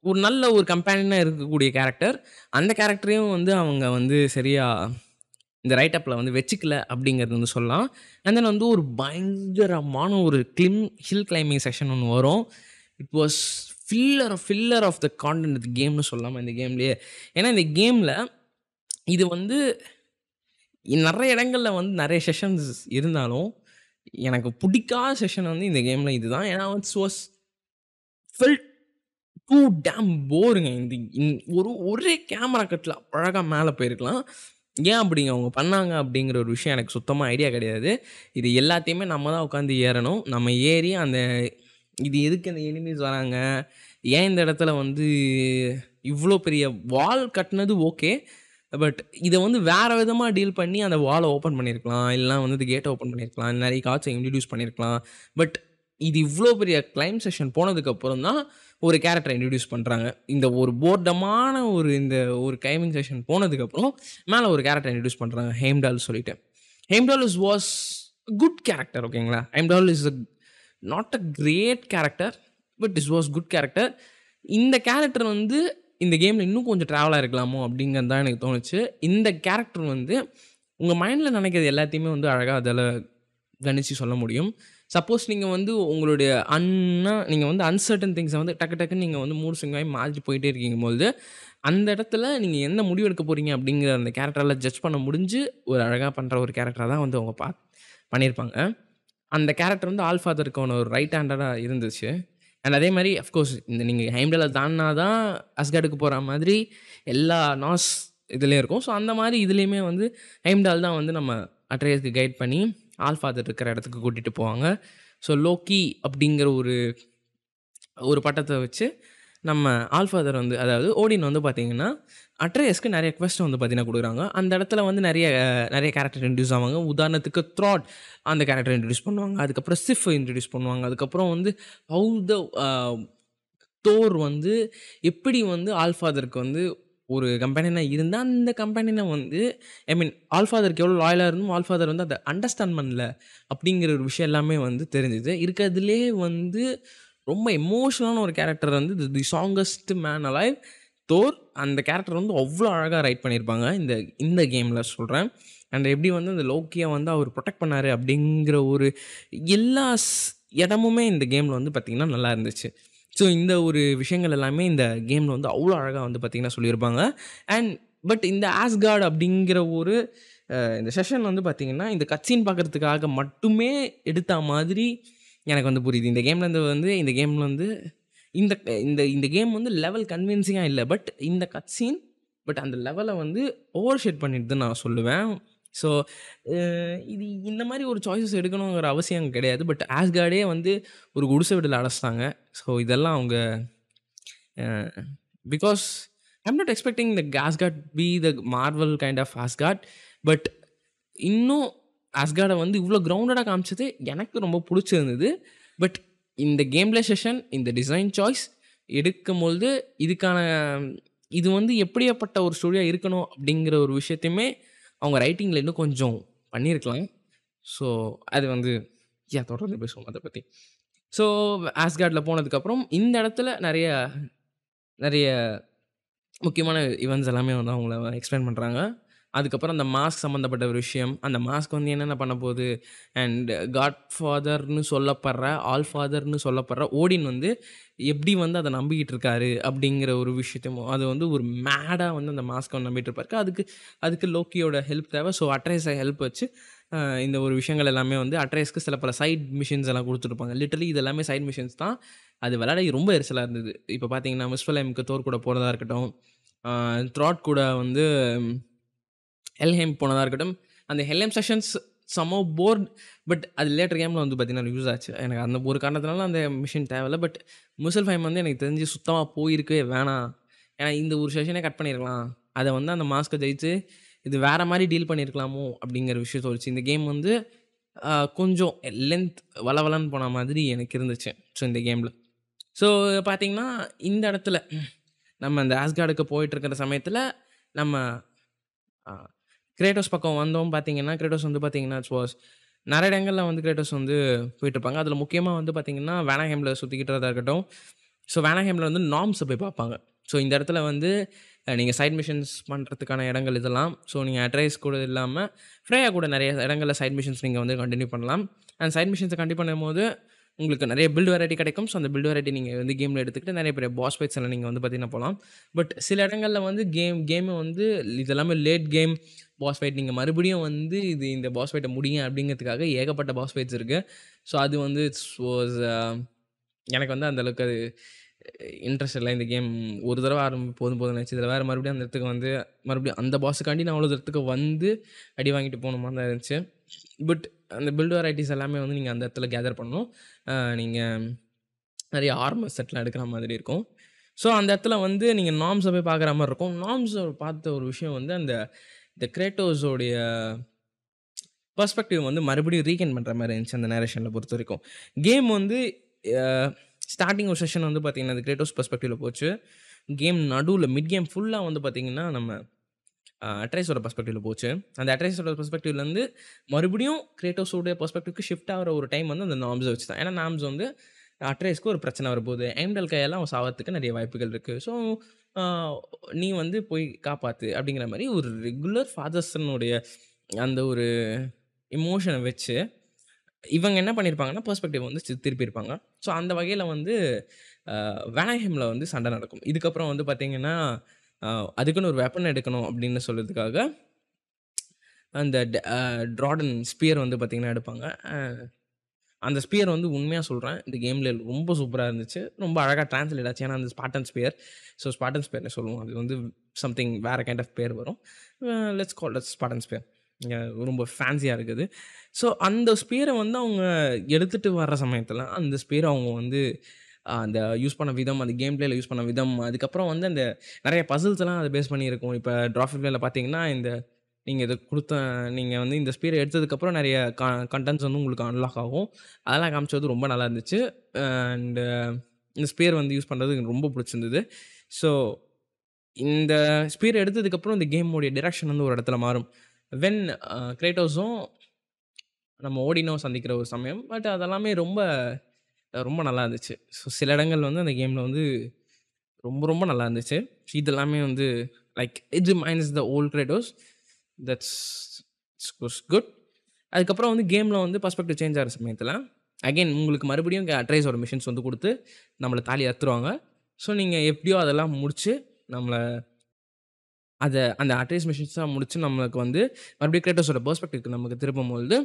ஒரு நல்ல ஒரு கம்பேனியனாக இருக்கக்கூடிய கேரக்டர். அந்த கேரக்டரையும் வந்து அவங்க வந்து சரியாக இந்த ரைட் அப்பில் வந்து வச்சுக்கல அப்படிங்கிறது வந்து சொல்லலாம் அண்ட் தென் வந்து ஒரு பயங்கரமான ஒரு கிளிம் ஹில் கிளைம்பிங் செக்ஷன் ஒன்று வரும் it was filler of filler of the content கேம்னு சொல்லாமல் இந்த கேம்லேயே ஏன்னா இந்த கேமில் இது வந்து நிறைய இடங்களில் வந்து நிறைய செஷன்ஸ் இருந்தாலும் எனக்கு பிடிக்காத செஷன் வந்து இந்த கேமில் இதுதான் ஏன்னா it's was feel too damn போருங்க இந்த ஒரு ஒரே கேமரா கட்டில் அழகாக மேலே போயிருக்கலாம் ஏன் அப்படிங்க அவங்க பண்ணாங்க அப்படிங்கிற ஒரு விஷயம் எனக்கு சுத்தமாக ஐடியா கிடையாது இது எல்லாத்தையுமே நம்ம தான் உட்காந்து ஏறணும் நம்ம ஏறி அந்த இது எதுக்கு அந்த எனிமீஸ் வராங்க ஏன் இந்த இடத்துல வந்து இவ்வளோ பெரிய வால் கட்டினது ஓகே பட் இதை வந்து வேறு விதமாக டீல் பண்ணி அந்த வாலை ஓப்பன் பண்ணியிருக்கலாம் இல்லைனா வந்து கேட்டை ஓப்பன் பண்ணியிருக்கலாம் நிறைய காட்சை இன்ட்ரடியூஸ் பண்ணியிருக்கலாம் பட் இது இவ்வளோ பெரிய கிளைம் செஷன் போனதுக்கப்புறம் தான் ஒரு கேரக்டரை இன்ட்ரடியூஸ் பண்ணுறாங்க இந்த ஒரு போர்டமான ஒரு இந்த ஒரு கைமிங் செஷன் போனதுக்கப்புறம் மேலே ஒரு கேரக்டர் இன்ட்ரடியூஸ் பண்ணுறாங்க ஹேம்டால் சொல்லிட்டு Heimdall is was good character ஓகேங்களா Heimdall is a not a great character but is was good character இந்த கேரக்டர் வந்து இந்த கேமில் இன்னும் கொஞ்சம் ட்ராவலாக இருக்கலாமோ அப்படிங்கிறது தான் எனக்கு தோணுச்சு இந்த கேரக்டர் வந்து உங்கள் மைண்டில் நினைக்கிறது எல்லாத்தையுமே வந்து அழகாக அதில் கணிச்சு சொல்ல முடியும் சப்போஸ் நீங்கள் வந்து உங்களுடைய அண்ணா நீங்கள் வந்து அன்சர்டன் திங்ஸை வந்து டக்கு டக்குன்னு நீங்கள் வந்து மூடு சிங்கமாகி மாறிட்டு போயிட்டே இருக்கீங்கும்போது அந்த இடத்துல நீங்கள் என்ன முடிவு எடுக்க போகிறீங்க அப்படிங்கிற அந்த கேரக்டரில் ஜட்ஜ் பண்ண முடிஞ்சு ஒரு அழகாக பண்ணுற ஒரு கேரக்டராக தான் வந்து அவங்க பா பண்ணியிருப்பாங்க அந்த கேரக்டர் வந்து ஆல்ஃபாதருக்கான ஒரு ரைட் ஹேண்டடாக இருந்துச்சு அண்ட் அதே மாதிரி அஃப்கோர்ஸ் இந்த நீங்கள் ஹைம்டலை தாண்டினா தான் அஸ்கார்டுக்கு போகிற மாதிரி எல்லா நாஸ் இதுலேயும் இருக்கும் ஸோ அந்த மாதிரி இதுலேயுமே வந்து ஹைம்டால் தான் வந்து நம்ம அட்ரேஸ்க்கு கைட் பண்ணி ஆல்ஃபாதர் இருக்கிற இடத்துக்கு கூட்டிகிட்டு போவாங்க ஸோ லோக்கி அப்படிங்கிற ஒரு ஒரு பட்டத்தை வச்சு நம்ம ஆல்ஃபாதர் வந்து அதாவது ஓடின் வந்து பார்த்தீங்கன்னா அட்ரேஸ்க்கு நிறைய கொஸ்டின் வந்து பார்த்தீங்கன்னா கொடுக்குறாங்க அந்த இடத்துல வந்து நிறைய நிறைய கேரக்டர் இன்ட்ரடியூஸ் ஆவாங்க உதாரணத்துக்கு த்ராட் அந்த கேரக்டர் இன்ட்ரடியூஸ் பண்ணுவாங்க அதுக்கப்புறம் சிஃப் இன்ட்ரடியூஸ் பண்ணுவாங்க அதுக்கப்புறம் வந்து ஹவு த தோர் வந்து எப்படி வந்து ஆல்ஃபாதருக்கு வந்து ஒரு கம்பெனினா இருந்தால் அந்த கம்பெனியில் வந்து ஐ மீன் ஆல்ஃபாதருக்கு எவ்வளோ லாயலாக இருந்தமோ, ஆல்ஃபாதர் வந்து அதை அண்டர்ஸ்டாண்ட் பண்ணல. அப்படிங்கிற ஒரு விஷயம் எல்லாமே வந்து தெரிஞ்சுது. இருக்கிறதுலே வந்து ரொம்ப எமோஷனலான ஒரு கேரக்டர் வந்து the the man alive Thor. அந்த கேரக்டர் வந்து அவ்வளோ அழகாக ரைட் பண்ணியிருப்பாங்க. இந்த இந்த கேமில் சொல்கிறேன் அண்ட் எப்படி வந்து அந்த லோக்கியை வந்து அவர் ப்ரொடெக்ட் பண்ணார் அப்படிங்கிற ஒரு எல்லா இடமுமே இந்த கேமில் வந்து பார்த்திங்கன்னா நல்லா இருந்துச்சு. ஸோ இந்த ஒரு விஷயங்கள் எல்லாமே இந்த கேமில் வந்து அவ்வளோ அழகாக வந்து பார்த்திங்கன்னா சொல்லியிருப்பாங்க அண்ட் பட் இந்த ஆஸ்கார்டு அப்படிங்கிற ஒரு இந்த செஷன் வந்து பார்த்திங்கன்னா இந்த கட்சின்னு பார்க்குறதுக்காக மட்டுமே எடுத்த மாதிரி எனக்கு வந்து புரியுது இந்த கேமில் இருந்து வந்து இந்த கேமில் வந்து இந்த இந்த இந்த கேம் வந்து லெவல் கன்வின்சிங்காக இல்லை பட் இந்த கட்சின் பட் அந்த லெவலை வந்து ஓவர் ஷேட் பண்ணிட்டு தான் நான் சொல்லுவேன் ஸோ இது இந்த மாதிரி ஒரு சாய்ஸஸ் எடுக்கணுங்கிற அவசியம் கிடையாது பட் ஆஸ்கார்டே வந்து ஒரு குடிசை வீட்டில் அடைச்சிட்டாங்க ஸோ இதெல்லாம் அவங்க because I'm not expecting the Asgard be the Marvel kind of Asgard but இன்னும் ஆஸ்கார்டை வந்து இவ்வளோ கிரவுண்டடாக காமிச்சது எனக்கு ரொம்ப பிடிச்சிருந்தது பட் இந்த கேம்ல செஷன் இந்த டிசைன் சாய்ஸ் எடுக்கும்பொழுது இதுக்கான இது வந்து எப்படியாப்பட்ட ஒரு ஸ்டோரியாக இருக்கணும் அப்படிங்கிற ஒரு விஷயத்தையுமே அவங்க ரைட்டிங்கில் இன்னும் கொஞ்சம் பண்ணியிருக்கலாம் ஸோ அது வந்து ஏன் தொடர்ந்து பேசுவோம் அதை பற்றி ஸோ ஆஸ்கார்டில் போனதுக்கப்புறம் இந்த இடத்துல நிறைய நிறைய முக்கியமான ஈவெண்ட்ஸ் எல்லாமே வந்து அவங்கள எக்ஸ்பிளைன் பண்ணுறாங்க அதுக்கப்புறம் அந்த மாஸ்க் சம்மந்தப்பட்ட ஒரு விஷயம் அந்த மாஸ்க் வந்து என்னென்ன பண்ண போகுது அண்ட் காட் ஃபாதர்னு சொல்லப்படுற ஆல் ஃபாதர்னு சொல்லப்படுற ஓடின் வந்து எப்படி வந்து அதை நம்பிக்கிட்டு இருக்காரு அப்படிங்கிற ஒரு விஷயத்தையும் அது வந்து ஒரு மேடாக வந்து அந்த மாஸ்க்கை நம்பிட்டு இருப்பாரு அதுக்கு அதுக்கு லோக்கியோட ஹெல்ப் தேவை ஸோ அட்ரேஸை ஹெல்ப் வச்சு இந்த ஒரு விஷயங்கள் எல்லாமே வந்து அட்ரேஸ்க்கு சில பல சைட் மிஷின்ஸ் எல்லாம் கொடுத்துருப்பாங்க லிட்டரலி இது எல்லாமே சைட் மிஷின்ஸ் தான் அது விளையாட ரொம்ப எரிசலாக இருந்தது இப்போ பார்த்தீங்கன்னா மிஸ்ஃபலைமுக்கு தோர் கூட போகிறதா இருக்கட்டும் த்ராட் கூட வந்து எல்ஹேம் போனதாக இருக்கட்டும் அந்த ஹெல்ஹேம் செஷன்ஸ் சமோ போர்ட் பட் அது லேட்டர் கேமில் வந்து பார்த்திங்கன்னா யூஸ் ஆச்சு எனக்கு அந்த ஒரு காரணத்தினால அந்த மிஷின் தேவையில்லை பட் முசல் ஃபைம் வந்து எனக்கு தெரிஞ்சு சுத்தமாக போயிருக்கவே வேணாம் ஏன்னா இந்த ஒரு செஷனே கட் பண்ணியிருக்கலாம் அதை வந்து அந்த மாஸ்க்கை ஜெயிச்சு இது வேறு மாதிரி டீல் பண்ணியிருக்கலாமோ அப்படிங்கிற விஷயம் சொல்லிச்சு இந்த கேம் வந்து கொஞ்சம் லென்த் வளவலன்னு போன மாதிரி எனக்கு இருந்துச்சு ஸோ இந்த கேமில் ஸோ பார்த்திங்கன்னா இந்த இடத்துல நம்ம அந்த ஆஸ்கார்டுக்கு போயிட்டுருக்கிற சமயத்தில் நம்ம கிரேட்டோஸ் பக்கம் வந்தோம் பார்த்தீங்கன்னா கிரேட்டோஸ் வந்து பார்த்தீங்கன்னா இட்ஸ் வாஸ் நிறைய இடங்களில் வந்து கிரேட்டோஸ் வந்து போயிட்டுருப்பாங்க அதில் முக்கியமாக வந்து பார்த்தீங்கன்னா வேனாஹேமில் சுற்றிக்கிட்டதாக இருக்கட்டும் ஸோ வேனாஹேமில் வந்து நாம்ஸை போய் பார்ப்பாங்க ஸோ இந்த இடத்துல வந்து நீங்கள் சைட் மிஷன்ஸ் பண்ணுறதுக்கான இடங்கள் இதெல்லாம் ஸோ நீங்கள் அட்ரைஸ் கூட இல்லாமல் ஃப்ரேயா கூட நிறைய இடங்களில் சைட் மிஷன்ஸ் நீங்கள் வந்து கண்டினியூ பண்ணலாம் அண்ட் சைட் மிஷன்ஸை கண்டினியூ பண்ணும்போது உங்களுக்கு நிறைய பில்டு வெரைட்டி கிடைக்கும் ஸோ அந்த பில்டு வெரைட்டி நீங்கள் வந்து கேமில் எடுத்துக்கிட்டு நிறைய பெரிய பாஸ் ஃபைட்ஸ் எல்லாம் நீங்கள் வந்து பார்த்தீங்கன்னா போகலாம் பட் சில இடங்களில் வந்து கேம் கேமை வந்து இதெல்லாமே லேட் கேம் பாஸ் ஃபைட் நீங்கள் மறுபடியும் வந்து இது இந்த பாஸ் ஃபைட்டை முடியுங்க அப்படிங்கிறதுக்காக ஏகப்பட்ட பாஸ் ஃபைட்ஸ் இருக்குது ஸோ அது வந்து uh, எனக்கு வந்து அந்தளவுக்கு அது இன்ட்ரெஸ்ட் இல்லை இந்த கேம் ஒரு தடவை ஆரம்பி போதும் போதும் நினச்சி இதில் வேறு மறுபடியும் அந்த இடத்துக்கு வந்து மறுபடியும் அந்த பாஸுக்காண்டி நான் அவ்வளோ தூரத்துக்கு வந்து அடி வாங்கிட்டு போன மாதிரி தான் இருந்துச்சு பட் அந்த பில்டு வெரைட்டிஸ் எல்லாமே வந்து நீங்கள் அந்த இடத்துல கேதர் பண்ணணும் நீங்கள் நிறைய ஆர்மர் செட்லாம் எடுக்கிற மாதிரி இருக்கும் ஸோ அந்த இடத்துல வந்து நீங்கள் நாம்ஸை போய் பார்க்குற மாதிரி இருக்கும் நாம்ஸை பார்த்த ஒரு விஷயம் வந்து அந்த இந்த கிரேட்டோஸோடைய பர்ஸ்பெக்டிவ் வந்து மறுபடியும் ரீகன் பண்ணுற மாதிரி இருந்துச்சு அந்த நேரேஷனில் பொறுத்த வரைக்கும் கேம் வந்து ஸ்டார்டிங் ஒரு செஷன் வந்து பார்த்திங்கன்னா அது கிரேட்டோஸ் பர்ஸ்பெக்டிவ்ல போச்சு கேம் நடுவில் மிட் கேம் ஃபுல்லாக வந்து பார்த்திங்கன்னா நம்ம அட்ரைஸோட பர்ஸ்பெக்டிவ்ல போச்சு அந்த அட்ரைஸோட பர்ஸ்பெக்டிவ்லேருந்து மறுபடியும் கிரேட்டோஸோடைய பர்ஸ்பெக்டிவ்க்கு ஷிஃப்ட் ஆகிற ஒரு டைம் வந்து அந்த நாம்ஸ் வச்சு தான் ஏன்னா நாம்ஸ் வந்து அட்ரைஸ்க்கு ஒரு பிரச்சனை வரும்போது ஐம்டல் கையெல்லாம் அவன் சாவத்துக்கு நிறைய வாய்ப்புகள் இருக்குது ஸோ நீ வந்து போய் காப்பாற்று அப்படிங்கிற மாதிரி ஒரு ரெகுலர் ஃபாதர்ஸனுடைய அந்த ஒரு இமோஷனை வச்சு இவங்க என்ன பண்ணியிருப்பாங்கன்னா பெர்ஸ்பெக்டிவ் வந்து திருப்பியிருப்பாங்க ஸோ அந்த வகையில் வந்து வேனாஹிமில் வந்து சண்டை நடக்கும் இதுக்கப்புறம் வந்து பார்த்திங்கன்னா அதுக்குன்னு ஒரு வெப்பன் எடுக்கணும் அப்படின்னு சொல்கிறதுக்காக அந்த ட்ராடன் ஸ்பியர் வந்து பார்த்திங்கன்னா எடுப்பாங்க அந்த ஸ்பியர் வந்து உண்மையாக சொல்கிறேன் இந்த கேமில் ரொம்ப சூப்பராக இருந்துச்சு ரொம்ப அழகாக ட்ரான்ஸ்லேட் ஆச்சு ஏன்னா அந்த ஸ்பாட்டன் ஸ்பியர் ஸோ ஸ்பாட்டன் ஸ்பியர்னு சொல்லுவோம் அது வந்து சம்திங் வேறு கைண்ட் ஆஃப் பேர் வரும் let's call let's Spartan spear ரொம்ப ஃபேன்சியாக இருக்குது ஸோ அந்த ஸ்பீரை வந்து அவங்க எடுத்துகிட்டு வர்ற சமயத்தில் அந்த ஸ்பீரை அவங்க வந்து அந்த யூஸ் பண்ண விதம் அந்த கேம் பிளேயில் யூஸ் பண்ண விதம் அதுக்கப்புறம் வந்து அந்த நிறைய பசில்ஸ்லாம் அதை பேஸ் பண்ணியிருக்கும் இப்போ ட்ராஃபி பிளேயில் பார்த்தீங்கன்னா இந்த நீங்கள் இதை கொடுத்த நீங்கள் வந்து இந்த ஸ்பீரை எடுத்ததுக்கப்புறம் நிறைய க கண்டென்ட்ஸ் வந்து உங்களுக்கு அன்லாக் ஆகும் அதெல்லாம் காமிச்சது ரொம்ப நல்லா இருந்துச்சு அண்டு இந்த ஸ்பீர் வந்து யூஸ் பண்ணுறது எனக்கு ரொம்ப பிடிச்சிருந்தது ஸோ இந்த ஸ்பீர் எடுத்ததுக்கப்புறம் இந்த கேமோடைய டிரெக்ஷன் வந்து ஒரு இடத்துல மாறும் வென் கிரேட்டோஸும் uh, நம்ம ஓடினோ சந்திக்கிற ஒரு சமயம் பட் அதெல்லாமே ரொம்ப ரொம்ப நல்லா இருந்துச்சு ஸோ சில இடங்கள் வந்து அந்த கேமில் வந்து ரொம்ப ரொம்ப நல்லா இருந்துச்சு இதெல்லாமே வந்து லைக் இது minus the old Kratos that's goes good அதுக்கப்புறம் வந்து கேமில் வந்து பர்ஸ்பெக்டிவ் சேஞ்ச் ஆகிற சமயத்தில் அகெயின் உங்களுக்கு மறுபடியும் அட்ரைஸோட மிஷின்ஸ் வந்து கொடுத்து நம்மளை தாலி அத்துருவாங்க ஸோ நீங்கள் எப்படியோ அதெல்லாம் முடித்து நம்மளை அதை அந்த மிஷின்ஸாக முடிச்சு நம்மளுக்கு வந்து மறுபடியும் கிரியேட்டர்ஸோட பெர்ஸ்பெக்டிவ்க்கு நமக்கு பொழுது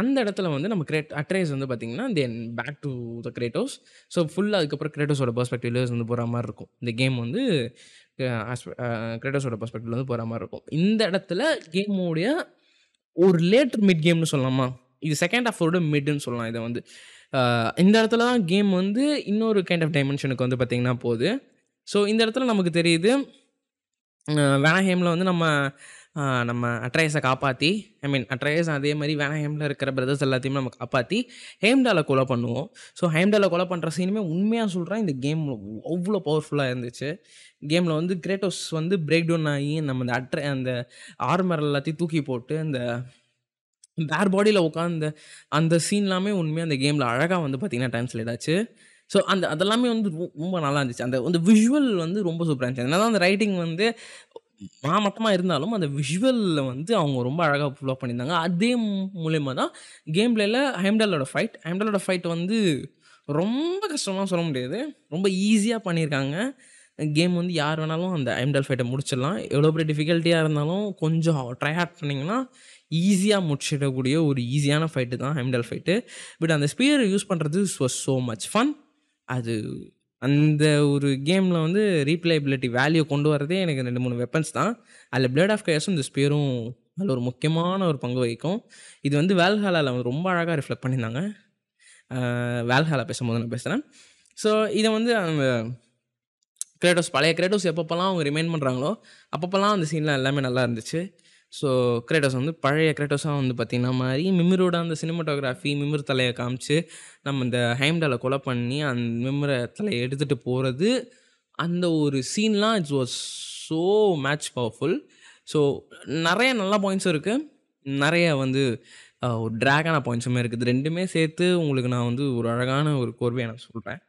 அந்த இடத்துல வந்து நம்ம கிரியேட் அட்ரைஸ் வந்து பார்த்திங்கன்னா then back to the creators so ஃபுல்லாக அதுக்கப்புறம் கிரியேட்டர்ஸோட பெர்ஸ்பெக்டிவ்ல வந்து போகிற மாதிரி இருக்கும் இந்த கேம் வந்து கிரியேட்டர்ஸோட பெர்ஸ்பெக்டிவ்ல வந்து போகிற மாதிரி இருக்கும் இந்த இடத்துல கேமோடைய ஒரு லேட்டர் மிட் கேம்னு சொல்லலாமா இது செகண்ட் ஹாஃபோட மிட்னு சொல்லலாம் இதை வந்து இந்த இடத்துல தான் கேம் வந்து இன்னொரு கைண்ட் ஆஃப் டைமென்ஷனுக்கு வந்து பார்த்திங்கன்னா போகுது ஸோ இந்த இடத்துல நமக்கு தெரியுது வேனஹேமில் வந்து நம்ம நம்ம அட்ரையஸை காப்பாற்றி ஐ மீன் அட்ரையஸ் அதே மாதிரி வேனஹேமில் இருக்கிற பிரதர்ஸ் எல்லாத்தையுமே நம்ம காப்பாற்றி ஹேம்டாவில் கொலை பண்ணுவோம் ஸோ ஹேம்டாவில் கொலை பண்ணுற சீனுமே உண்மையாக சொல்கிறேன் இந்த கேம் அவ்வளோ பவர்ஃபுல்லாக இருந்துச்சு கேமில் வந்து கிரேட்டோஸ் வந்து பிரேக் டவுன் ஆகி நம்ம அந்த அட்ரை அந்த ஆர்மர் எல்லாத்தையும் தூக்கி போட்டு அந்த வேர் பாடியில் உட்காந்து அந்த சீன்லாமே உண்மையாக அந்த கேமில் அழகாக வந்து பார்த்திங்கன்னா ட்ரான்ஸ்லேட் ஆச்சு ஸோ அந்த அதெல்லாமே வந்து ரொம்ப நல்லா இருந்துச்சு அந்த அந்த விஷுவல் வந்து ரொம்ப சூப்பராக இருந்துச்சு அதனால அந்த ரைட்டிங் வந்து மாமட்டமாக இருந்தாலும் அந்த விஷுவலில் வந்து அவங்க ரொம்ப அழகாக ஃபுல்லோ பண்ணியிருந்தாங்க அதே மூலயமா தான் கேம் பிளேயில் ஹைம்டலோட ஃபைட் ஹைம்டலோட ஃபைட் வந்து ரொம்ப கஷ்டமாக சொல்ல முடியாது ரொம்ப ஈஸியாக பண்ணியிருக்காங்க கேம் வந்து யார் வேணாலும் அந்த ஐம்டல் ஃபைட்டை முடிச்சிடலாம் எவ்வளோ பெரிய டிஃபிகல்ட்டியாக இருந்தாலும் கொஞ்சம் ட்ரை ஹார்ட் பண்ணிங்கன்னா ஈஸியாக முடிச்சிடக்கூடிய ஒரு ஈஸியான ஃபைட்டு தான் ஐம்டல் ஃபைட்டு பட் அந்த ஸ்பீயர் யூஸ் பண்ணுறது வாஸ் ஸோ மச் ஃபன் அது அந்த ஒரு கேமில் வந்து ரீப்ளேபிலிட்டி வேல்யூ கொண்டு வரதே எனக்கு ரெண்டு மூணு வெப்பன்ஸ் தான் அதில் பிளேட் ஆஃப் கயர்ஸும் இந்த ஸ்பியரும் அதில் ஒரு முக்கியமான ஒரு பங்கு வகிக்கும் இது வந்து வேல்ஹாலாவில் வந்து ரொம்ப அழகாக ரிஃப்ளெக்ட் பண்ணியிருந்தாங்க வேல்ஹாலா பேசும்போது நான் பேசுகிறேன் ஸோ இதை வந்து அந்த கிரேட்டோஸ் பழைய கிரேட்டோஸ் எப்பப்போல்லாம் அவங்க ரிமைண்ட் பண்ணுறாங்களோ அப்பப்போல்லாம் அந்த சீன்லாம் எல்லாமே நல்லா இருந்துச்சு ஸோ கிரேட்டோஸ் வந்து பழைய கிரேட்டோஸாக வந்து பார்த்திங்கன்னா மாதிரி மிமிரோட அந்த சினிமாட்டோகிராஃபி மிமிர் தலையை காமிச்சு நம்ம இந்த ஹைம்டால கொலை பண்ணி அந்த மிமிர தலையை எடுத்துகிட்டு போகிறது அந்த ஒரு சீன்லாம் it's was so much powerful so நிறைய நல்ல பாயிண்ட்ஸும் இருக்குது நிறைய வந்து ஒரு ட்ராகான பாயிண்ட்ஸுமே இருக்குது ரெண்டுமே சேர்த்து உங்களுக்கு நான் வந்து ஒரு அழகான ஒரு கோர்வையை நான் சொல்கிறேன்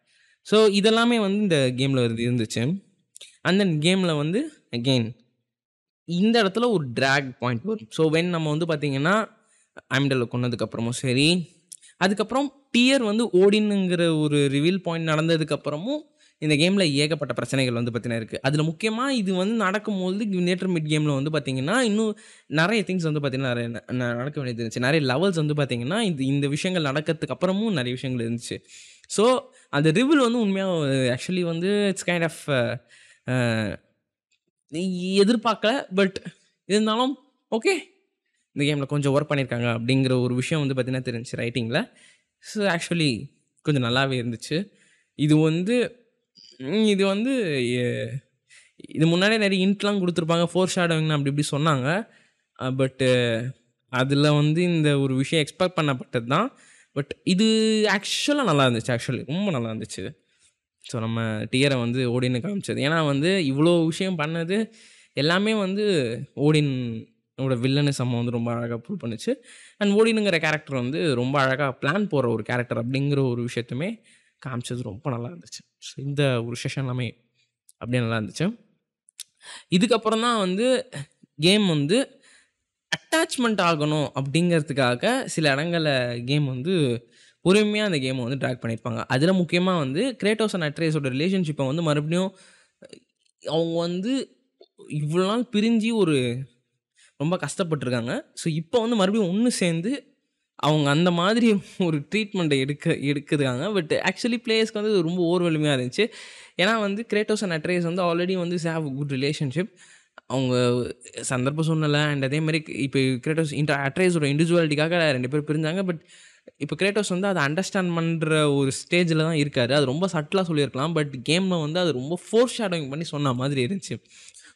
ஸோ இதெல்லாமே வந்து இந்த கேமில் இருந்துச்சு அண்ட் தென் கேமில் வந்து அகெயின் இந்த இடத்துல ஒரு ட்ராக் பாயிண்ட் வரும் ஸோ வென் நம்ம வந்து பார்த்திங்கன்னா ஆம்டலில் கொண்டதுக்கப்புறமும் சரி அதுக்கப்புறம் டியர் வந்து ஓடினுங்கிற ஒரு ரிவீல் பாயிண்ட் நடந்ததுக்கப்புறமும் இந்த கேமில் ஏகப்பட்ட பிரச்சனைகள் வந்து பார்த்தீங்கன்னா இருக்குது அதில் முக்கியமாக இது வந்து நடக்கும்போது நேற்று மிட் கேமில் வந்து பார்த்திங்கன்னா இன்னும் நிறைய திங்ஸ் வந்து பார்த்திங்கன்னா நிறைய நடக்க வேண்டியது இருந்துச்சு நிறைய லெவல்ஸ் வந்து பார்த்திங்கன்னா இது இந்த விஷயங்கள் நடக்கிறதுக்கு அப்புறமும் நிறைய விஷயங்கள் இருந்துச்சு ஸோ அந்த ரிவில் வந்து உண்மையாக ஆக்சுவலி வந்து இட்ஸ் கைண்ட் ஆஃப் நீ எதிர்பார்க்கல பட் இருந்தாலும் ஓகே இந்த கேமில் கொஞ்சம் ஒர்க் பண்ணியிருக்காங்க அப்படிங்கிற ஒரு விஷயம் வந்து பார்த்திங்கன்னா தெரிஞ்சு ரைட்டிங்கில் ஸோ ஆக்சுவலி கொஞ்சம் நல்லாவே இருந்துச்சு இது வந்து இது வந்து இது முன்னாடியே நிறைய இன்ட்லாம் கொடுத்துருப்பாங்க ஃபோர் ஷேடோவிங்னு அப்படி இப்படி சொன்னாங்க பட்டு அதில் வந்து இந்த ஒரு விஷயம் எக்ஸ்பெக்ட் பண்ணப்பட்டது தான் பட் இது ஆக்சுவலாக நல்லா இருந்துச்சு ஆக்சுவலி ரொம்ப நல்லா இருந்துச்சு ஸோ நம்ம டியரை வந்து ஓடின்னு காமிச்சது ஏன்னா வந்து இவ்வளோ விஷயம் பண்ணது எல்லாமே வந்து ஓடினோட வில்லனு சம்மம் வந்து ரொம்ப அழகாக ப்ரூவ் பண்ணுச்சு அண்ட் ஓடினுங்கிற கேரக்டர் வந்து ரொம்ப அழகாக பிளான் போகிற ஒரு கேரக்டர் அப்படிங்கிற ஒரு விஷயத்துமே காமிச்சது ரொம்ப நல்லா இருந்துச்சு ஸோ இந்த ஒரு செஷன் எல்லாமே அப்படியே நல்லா இருந்துச்சு இதுக்கப்புறம் தான் வந்து கேம் வந்து அட்டாச்மெண்ட் ஆகணும் அப்படிங்கிறதுக்காக சில இடங்களில் கேம் வந்து பொறுமையாக அந்த கேமை வந்து ட்ராக் பண்ணியிருப்பாங்க அதில் முக்கியமாக வந்து கிரேட்டோஸ் அண்ட் அட்ரேஸோட ரிலேஷன்ஷிப்பை வந்து மறுபடியும் அவங்க வந்து இவ்வளோ நாள் பிரிஞ்சு ஒரு ரொம்ப கஷ்டப்பட்டுருக்காங்க ஸோ இப்போ வந்து மறுபடியும் ஒன்று சேர்ந்து அவங்க அந்த மாதிரி ஒரு ட்ரீட்மெண்ட்டை எடுக்க எடுக்குதுக்காங்க பட் ஆக்சுவலி பிளேயர்ஸ்க்கு வந்து ரொம்ப ஓர்வெலுமையாக இருந்துச்சு ஏன்னா வந்து கிரேட்டோஸ் அண்ட் அட்ரேஸ் வந்து ஆல்ரெடி வந்து சேவ் குட் ரிலேஷன்ஷிப் அவங்க சந்தர்ப்ப சூழ்நிலை அண்ட் அதேமாதிரி இப்போ கிரேட்டோஸ் இன்டர் அட்ரேஸோட இண்டிவிஜுவாலிட்டிக்காக ரெண்டு பேர் பிரிஞ்சாங்க பட் இப்போ கிரேட்டோஸ் வந்து அதை அண்டர்ஸ்டாண்ட் பண்ணுற ஒரு ஸ்டேஜில் தான் இருக்கார் அது ரொம்ப சட்டிலாக சொல்லியிருக்கலாம் பட் கேமில் வந்து அது ரொம்ப ஃபோர் ஷேடோவிங் பண்ணி சொன்ன மாதிரி இருந்துச்சு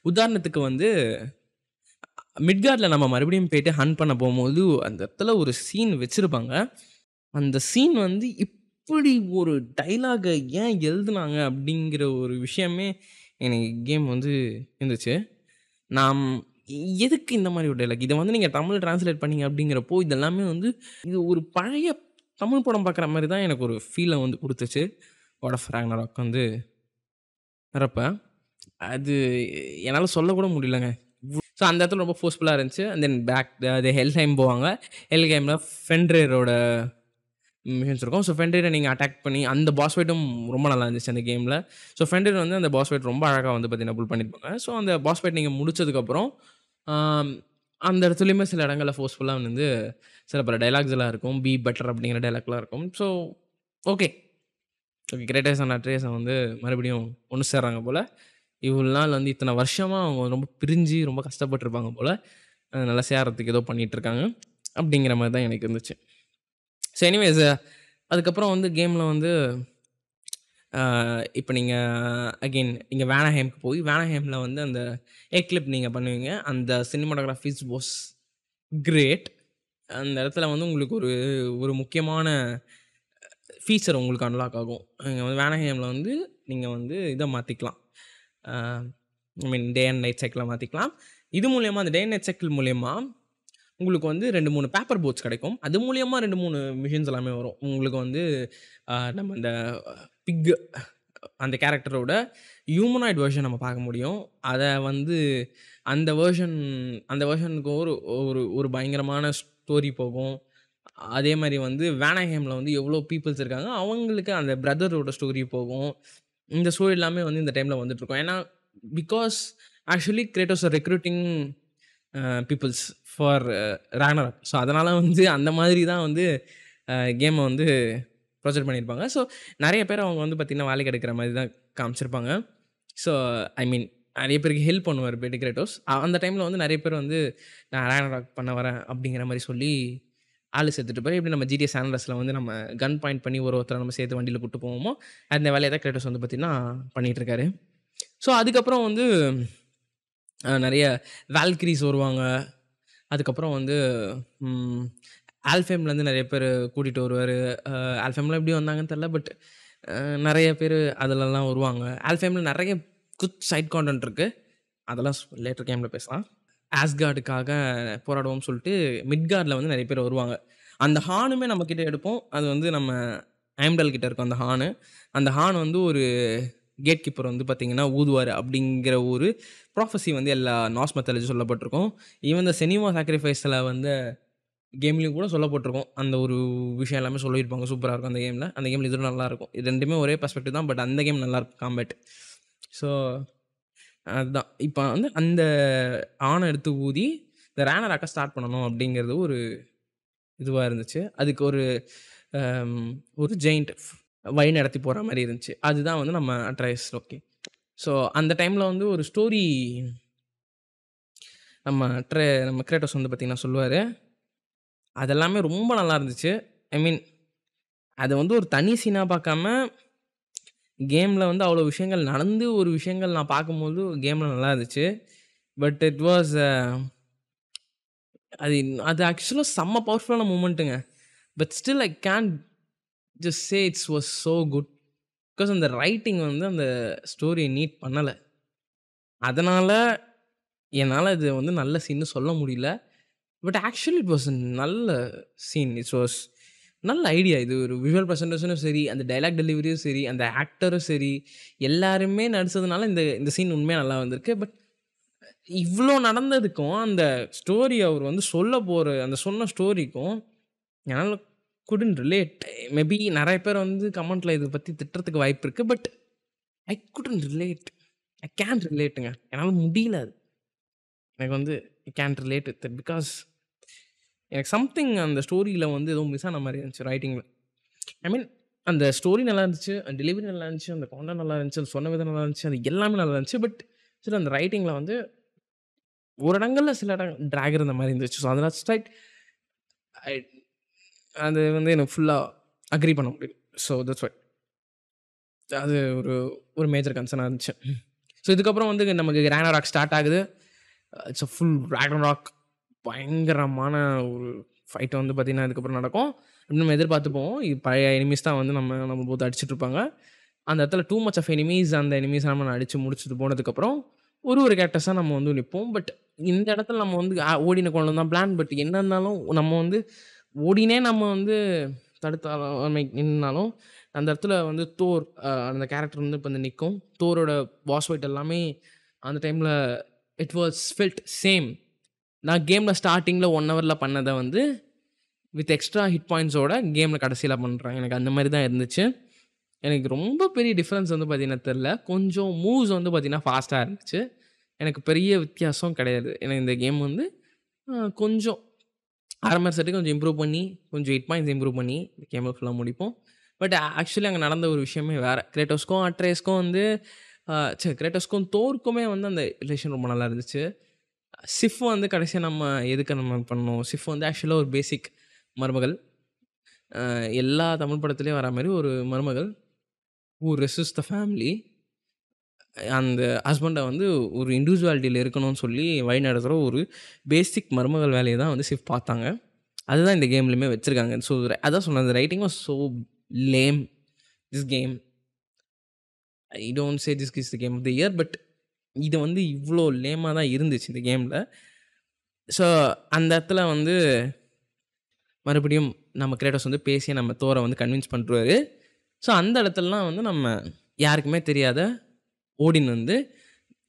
உதாரணத்துக்கு வந்து மிட்கார்டில் நம்ம மறுபடியும் போயிட்டு ஹன் பண்ண போகும்போது அந்த இடத்துல ஒரு சீன் வச்சுருப்பாங்க அந்த சீன் வந்து இப்படி ஒரு டைலாகை ஏன் எழுதுனாங்க அப்படிங்கிற ஒரு விஷயமே எனக்கு கேம் வந்து இருந்துச்சு நாம் எதுக்கு இந்த மாதிரி ஒரு டைலாக் இதை வந்து நீங்கள் தமிழ் டிரான்ஸ்லேட் பண்ணீங்க அப்படிங்கிறப்போ இதெல்லாமே வந்து இது ஒரு பழைய தமிழ் படம் பார்க்குற மாதிரி தான் எனக்கு ஒரு ஃபீலை வந்து கொடுத்துச்சு வாட் ஆஃப் ராக்னராக் வந்து வரப்ப அது என்னால் சொல்லக்கூட முடியலங்க ஸோ அந்த இடத்துல ரொம்ப ஃபோர்ஸ்ஃபுல்லாக இருந்துச்சு அண்ட் தென் பேக் அது ஹெல் டைம் போவாங்க ஹெல் டைமில் ஃபென்ட்ரேரோட மிஷின்ஸ் இருக்கும் ஸோ ஃபென்ட்ரேரை நீங்கள் அட்டாக் பண்ணி அந்த பாஸ் ஃபைட்டும் ரொம்ப நல்லா இருந்துச்சு அந்த கேமில் ஸோ ஃபென்ட்ரேர் வந்து அந்த பாஸ் ஃபைட் ரொம்ப அழகாக வந்து பார்த்தீங்கன்னா புல் பண்ணியிருப்பாங்க ஸோ அந்த பாஸ் ஃபைட் நீங்கள் முடிச்சதுக்கப்புறம் அந்த இடத்துலையுமே சில இடங்களில் ஃபோர்ஸ்ஃபுல்லாக வந்து சில பல டைலாக்ஸ் எல்லாம் இருக்கும் பி பெட்டர் அப்படிங்கிற டைலாக்லாம் இருக்கும் ஸோ ஓகே ஓகே கிரேட்டேசன் அட்ரேசன் வந்து மறுபடியும் ஒன்று சேர்றாங்க போல் இவ்வளோ நாள் வந்து இத்தனை வருஷமாக அவங்க ரொம்ப பிரிஞ்சு ரொம்ப கஷ்டப்பட்டுருப்பாங்க போல் நல்லா சேர்கிறதுக்கு ஏதோ பண்ணிகிட்ருக்காங்க அப்படிங்கிற மாதிரி தான் எனக்கு இருந்துச்சு ஸோ எனிவேஸ் அதுக்கப்புறம் வந்து கேமில் வந்து இப்போ நீங்கள் அகெயின் இங்கே வேனஹேம்க்கு போய் வேனஹேமில் வந்து அந்த ஏக்லிப் நீங்கள் பண்ணுவீங்க அந்த சினிமாட்டோகிராஃபிஸ் வாஸ் கிரேட் அந்த இடத்துல வந்து உங்களுக்கு ஒரு ஒரு முக்கியமான ஃபீச்சர் உங்களுக்கு அன்லாக் ஆகும் இங்கே வந்து வேனஹேமில் வந்து நீங்கள் வந்து இதை மாற்றிக்கலாம் ஐ மீன் டே அண்ட் நைட் சைக்கிளை மாற்றிக்கலாம் இது மூலயமா அந்த டே அண்ட் நைட் சைக்கிள் மூலயமா உங்களுக்கு வந்து ரெண்டு மூணு பேப்பர் போட்ஸ் கிடைக்கும் அது மூலியமாக ரெண்டு மூணு மிஷின்ஸ் எல்லாமே வரும் உங்களுக்கு வந்து நம்ம இந்த பிக் அந்த கேரக்டரோட ஹியூமனாய்ட் வேர்ஷன் நம்ம பார்க்க முடியும் அதை வந்து அந்த வேர்ஷன் அந்த வேர்ஷனுக்கு ஒரு ஒரு ஒரு பயங்கரமான ஸ்டோரி போகும் அதே மாதிரி வந்து வேனஹேமில் வந்து எவ்வளோ பீப்புள்ஸ் இருக்காங்க அவங்களுக்கு அந்த பிரதரோட ஸ்டோரி போகும் இந்த ஸ்டோரி எல்லாமே வந்து இந்த டைமில் வந்துட்டுருக்கோம் ஏன்னா because actually Kratos recruiting peoples for ரேனர் ஸோ அதனால் வந்து அந்த மாதிரி தான் வந்து கேமை வந்து ப்ரொஜெக்ட் பண்ணியிருப்பாங்க ஸோ நிறைய பேர் அவங்க வந்து பார்த்திங்கன்னா வேலைக்கு எடுக்கிற மாதிரி தான் காமிச்சிருப்பாங்க ஸோ ஐ மீன் நிறைய பேருக்கு ஹெல்ப் பண்ணுவார் பெட்டி கிரேட்டோஸ் அந்த டைமில் வந்து நிறைய பேர் வந்து நான் ரேனராக் பண்ண வரேன் அப்படிங்கிற மாதிரி சொல்லி ஆள் சேர்த்துட்டு போய் எப்படி நம்ம ஜிடிஎஸ் ஆனலஸில் வந்து நம்ம கன் பாயிண்ட் பண்ணி ஒரு ஒருத்தரை நம்ம சேர்த்து வண்டியில் கூப்பிட்டு போவோமோ அந்த வேலையை தான் கிரேட்டோஸ் வந்து பார்த்திங்கன்னா பண்ணிகிட்ருக்காரு ஸோ அதுக்கப்புறம் வந்து நிறைய வேல்கிரிஸ் வருவாங்க. அதுக்கப்புறம் வந்து ஆல்ஃபேம்லேருந்து நிறைய பேர் கூட்டிட்டு வருவார் ஆல்ஃபேம்லாம் எப்படி வந்தாங்கன்னு தெரில பட் நிறைய பேர் அதிலலாம் அதுலலாம் வருவாங்க. ஆல்ஃபேமில் நிறைய குட் சைட் கான்டென்ட் இருக்குது அதெல்லாம் லேட்டர் கேம்ல பேசலாம். ஆஸ்கார்டுக்காக போராடுவோம்னு சொல்லிட்டு மிட்கார்டில் வந்து நிறைய பேர் வருவாங்க. அந்த ஹானுமே நம்ம எடுப்போம். அது வந்து நம்ம ஐம்டல் இருக்கும் அந்த ஹானு. அந்த ஹான் வந்து ஒரு கேட் கீப்பர் வந்து பார்த்திங்கன்னா ஊதுவார் அப்படிங்கிற ஒரு ப்ராஃபஸி வந்து எல்லா நாஸ் மெத்தாலஜி சொல்லப்பட்டிருக்கும் ஈவன் இந்த சினிமா சாக்ரிஃபைஸில் வந்து கேம்லேயும் கூட சொல்லப்பட்டிருக்கும் அந்த ஒரு விஷயம் எல்லாமே சொல்லியிருப்பாங்க சூப்பராக இருக்கும் அந்த கேமில் அந்த கேமில் இதுவும் நல்லாயிருக்கும் இது ரெண்டுமே ஒரே பர்ஸ்பெக்டிவ் தான் பட் அந்த கேம் நல்லாயிருக்கும் காம்பேட் ஸோ அதுதான் இப்போ வந்து அந்த ஆணை எடுத்து ஊதி இந்த ரேனர் அக்கா ஸ்டார்ட் பண்ணணும் அப்படிங்கிறது ஒரு இதுவாக இருந்துச்சு அதுக்கு ஒரு ஒரு ஜெயிண்ட் வழி நடத்தி போகிற மாதிரி இருந்துச்சு அதுதான் வந்து நம்ம அட்ரஸ் ஓகே ஸோ அந்த டைமில் வந்து ஒரு ஸ்டோரி நம்ம ட்ரே நம்ம கிரேட்டர்ஸ் வந்து பார்த்திங்கன்னா சொல்லுவார் அதெல்லாமே ரொம்ப நல்லா இருந்துச்சு ஐ மீன் அதை வந்து ஒரு தனி சீனாக பார்க்காம கேமில் வந்து அவ்வளோ விஷயங்கள் நடந்து ஒரு விஷயங்கள் நான் பார்க்கும்போது கேமில் நல்லா இருந்துச்சு பட் இட் வாஸ் அது அது ஆக்சுவலாக செம்ம பவர்ஃபுல்லான மூமெண்ட்டுங்க but still I can just say it's was so good because அந்த ரைட்டிங் வந்து அந்த ஸ்டோரியை நீட் பண்ணலை அதனால் என்னால் இது வந்து நல்ல சீன்னு சொல்ல முடியல பட் ஆக்சுவலி இட் வாஸ் நல்ல சீன் இட்ஸ் வாஸ் நல்ல ஐடியா இது ஒரு விஷுவல் ப்ரெசன்டேஷனும் சரி அந்த டைலாக் டெலிவரியும் சரி அந்த ஆக்டரும் சரி எல்லாருமே நடித்ததுனால இந்த இந்த சீன் உண்மையாக நல்லா வந்திருக்கு பட் இவ்வளோ நடந்ததுக்கும் அந்த ஸ்டோரி அவர் வந்து சொல்ல போகிற அந்த சொன்ன ஸ்டோரிக்கும் என்னால் குடன் ரிலேட் மேபி நிறைய பேர் வந்து கமெண்ட்டில் இதை பற்றி திட்டுறதுக்கு வாய்ப்பு இருக்குது but I couldn't relate I can ரிலேட்டுங்க என்னால் முடியல அது எனக்கு வந்து I can relate with because எனக்கு சம்திங் அந்த ஸ்டோரியில் வந்து எதுவும் மிஸ் ஆன மாதிரி இருந்துச்சு ரைட்டிங்கில் ஐ மீன் அந்த ஸ்டோரி நல்லா இருந்துச்சு அந்த டெலிவரி நல்லா இருந்துச்சு அந்த கான்டென்ட் நல்லா இருந்துச்சு அந்த சொன்ன விதம் நல்லா இருந்துச்சு அது எல்லாமே நல்லா இருந்துச்சு பட் சரி அந்த ரைட்டிங்கில் வந்து ஒரு இடங்களில் சில இடம் ட்ராக் இருந்த மாதிரி இருந்துச்சு ஸோ அதனால் ஸ்ட்ரைட் அது வந்து எனக்கு ஃபுல்லாக அக்ரி பண்ண முடியும் ஸோ தட்ஸ் ஒய் அது ஒரு ஒரு மேஜர் கன்சர்னாக இருந்துச்சு ஸோ இதுக்கப்புறம் வந்து நமக்கு ரேனா ராக் ஸ்டார்ட் ஆகுது it's a full Ragnarok பயங்கரமான ஒரு ஃபைட்டை வந்து பார்த்திங்கன்னா இதுக்கப்புறம் நடக்கும் நம்ம எதிர்பார்த்துப்போம் பழைய எனிமீஸ் தான் வந்து நம்ம நம்ம போது அடிச்சிட்ருப்பாங்க அந்த இடத்துல டூ மச் ஆஃப் எனிமீஸ் அந்த எனிமீஸ் நம்ம அடித்து முடிச்சுட்டு போனதுக்கப்புறம் ஒரு ஒரு கேரக்டர்ஸாக நம்ம வந்து நிற்போம் பட் இந்த இடத்துல நம்ம வந்து ஓடின கொண்டு தான் பிளான் பட் என்ன இருந்தாலும் நம்ம வந்து ஓடினே நம்ம வந்து தடுத்தாலும் நின்னாலும் அந்த இடத்துல வந்து தோர் அந்த கேரக்டர் வந்து இப்போ வந்து நிற்கும் தோரோட வாஷ் ஒயிட் எல்லாமே அந்த டைமில் இட் வாஸ் ஃபில்ட் சேம் நான் கேமில் ஸ்டார்டிங்கில் ஒன் ஹவரில் பண்ணதை வந்து வித் எக்ஸ்ட்ரா ஹிட் பாயிண்ட்ஸோட கேமில் கடைசியில் பண்ணுறேன் எனக்கு அந்த மாதிரி தான் இருந்துச்சு எனக்கு ரொம்ப பெரிய டிஃப்ரென்ஸ் வந்து பார்த்திங்கன்னா தெரில கொஞ்சம் மூவ்ஸ் வந்து பார்த்திங்கன்னா ஃபாஸ்ட்டாக இருந்துச்சு எனக்கு பெரிய வித்தியாசம் கிடையாது எனக்கு இந்த கேம் வந்து கொஞ்சம் ஆரம்பர் செட்டு கொஞ்சம் இம்ப்ரூவ் பண்ணி கொஞ்சம் எயிட் பாயிண்ட்ஸ் இம்ப்ரூவ் பண்ணி கேம் ஃபுல்லாக முடிப்போம் பட் ஆக்சுவலி அங்கே நடந்த ஒரு விஷயமே வேறு கிரேட்டோஸ்க்கும் அட்ரேஸ்க்கும் வந்து சரி கிரேட்டோஸ்க்கும் தோர்க்குமே வந்து அந்த ரிலேஷன் ரொம்ப நல்லா இருந்துச்சு சிஃப் வந்து கடைசியாக நம்ம எதுக்கு நம்ம பண்ணோம் சிஃப் வந்து ஆக்சுவலாக ஒரு பேசிக் மருமகள் எல்லா தமிழ் படத்துலேயும் வர மாதிரி ஒரு மருமகள் ஊர் ரெசஸ் த ஃபேமிலி அந்த ஹஸ்பண்டை வந்து ஒரு இண்டிவிஜுவாலிட்டியில் இருக்கணும்னு சொல்லி வழி நடத்துகிற ஒரு பேசிக் மருமகள் வேலையை தான் வந்து சிஃப்ட் பார்த்தாங்க அதுதான் இந்த கேம்லையுமே வச்சுருக்காங்க ஸோ அதான் சொன்னேன் அந்த writing was so lame this game I don't say this is the game of the year but இது வந்து இவ்வளோ லேமாக தான் இருந்துச்சு இந்த கேமில் ஸோ அந்த இடத்துல வந்து மறுபடியும் நம்ம கிரேட்டர்ஸ் வந்து பேசி நம்ம தோரை வந்து கன்வின்ஸ் பண்ணுறாரு ஸோ அந்த இடத்துலலாம் வந்து நம்ம யாருக்குமே தெரியாத ஓடின் வந்து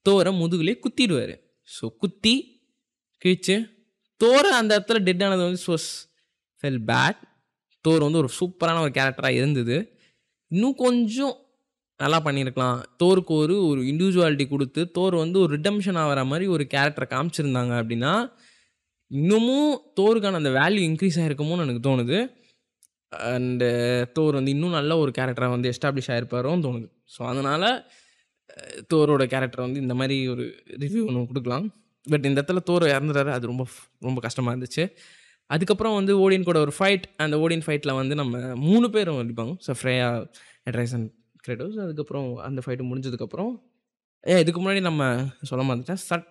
தோரை முதுகுலேயே குத்திடுவார் ஸோ குத்தி கிழிச்சு தோரை அந்த இடத்துல டெட் ஆனது வந்து சோஸ் ஃபெல் பேட் தோர் வந்து ஒரு சூப்பரான ஒரு கேரக்டராக இருந்தது இன்னும் கொஞ்சம் நல்லா பண்ணியிருக்கலாம் தோருக்கு ஒரு ஒரு இண்டிவிஜுவாலிட்டி கொடுத்து தோர் வந்து ஒரு ரிடம்ஷன் ஆகிற மாதிரி ஒரு கேரக்டரை காமிச்சிருந்தாங்க அப்படின்னா இன்னமும் தோருக்கான அந்த வேல்யூ இன்க்ரீஸ் ஆகிருக்குமோனு எனக்கு தோணுது அண்டு தோர் வந்து இன்னும் நல்ல ஒரு கேரக்டரை வந்து எஸ்டாப்ளிஷ் ஆகிருப்பாரோன்னு தோணுது ஸோ அதனால் தோரோட கேரக்டர் வந்து இந்த மாதிரி ஒரு ரிவ்யூ ஒன்று கொடுக்கலாம் பட் இந்த இடத்துல தோர் இறந்துறாரு அது ரொம்ப ரொம்ப கஷ்டமாக இருந்துச்சு அதுக்கப்புறம் வந்து ஓடியன் கூட ஒரு ஃபைட் அந்த ஓடியன் ஃபைட்டில் வந்து நம்ம மூணு பேரும் அடிப்பாங்க ஸோ ஃப்ரேயா அண்ட் கிரெடோஸ் அதுக்கப்புறம் அந்த ஃபைட்டு முடிஞ்சதுக்கப்புறம் ஏ இதுக்கு முன்னாடி நம்ம சொல்ல மாதிரிட்டேன் சட்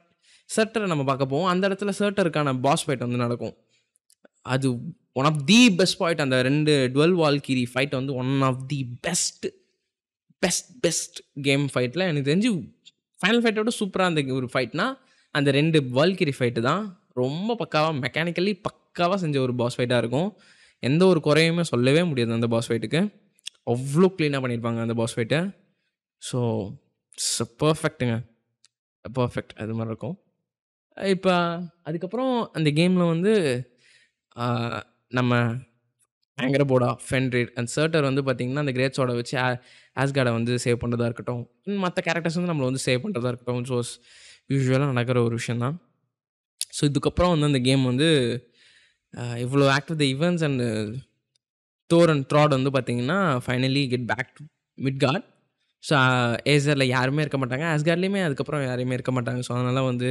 சர்ட்டரை நம்ம பார்க்க போவோம் அந்த இடத்துல சர்ட்டருக்கான பாஸ் ஃபைட் வந்து நடக்கும் அது one of the best point அந்த ரெண்டு டுவெல் வால்கிரி ஃபைட் வந்து one of the best best best game ஃபைட்டில் எனக்கு தெரிஞ்சு ஃபைனல் ஃபைட்டோட சூப்பராக அந்த ஒரு ஃபைட்னா அந்த ரெண்டு வால்கிரி ஃபைட்டு தான் ரொம்ப பக்காவாக மெக்கானிக்கலி பக்காவாக செஞ்ச ஒரு பாஸ் ஃபைட்டாக இருக்கும் எந்த ஒரு குறையுமே சொல்லவே முடியாது அந்த பாஸ் ஃபைட்டுக்கு அவ்வளோ க்ளீனாக பண்ணியிருப்பாங்க அந்த பாஸ் ஃபைட்டை ஸோ பர்ஃபெக்ட்டுங்க பர்ஃபெக்ட் அது மாதிரி இருக்கும் இப்போ அதுக்கப்புறம் அந்த கேமில் வந்து நம்ம ஆங்கரபோடா ஃபென்ரிட் அண்ட் சர்ட்டர் வந்து பார்த்திங்கன்னா அந்த கிரேட்ஸோட வச்சு ஆஸ்கார்டை வந்து சேவ் பண்ணுறதா இருக்கட்டும் மற்ற கேரக்டர்ஸ் வந்து நம்மளை வந்து சேவ் பண்ணுறதா இருக்கட்டும் ஸோ யூஸ்வலாக நடக்கிற ஒரு விஷயம் தான் ஸோ இதுக்கப்புறம் வந்து அந்த கேம் வந்து இவ்வளோ act the events and Thor and Thrud வந்து பார்த்திங்கன்னா finally get back to Midgard so ஏசரில் uh, யாருமே இருக்க மாட்டாங்க ஆஸ்கார்ட்லேயுமே அதுக்கப்புறம் யாருமே இருக்க மாட்டாங்க ஸோ அதனால் வந்து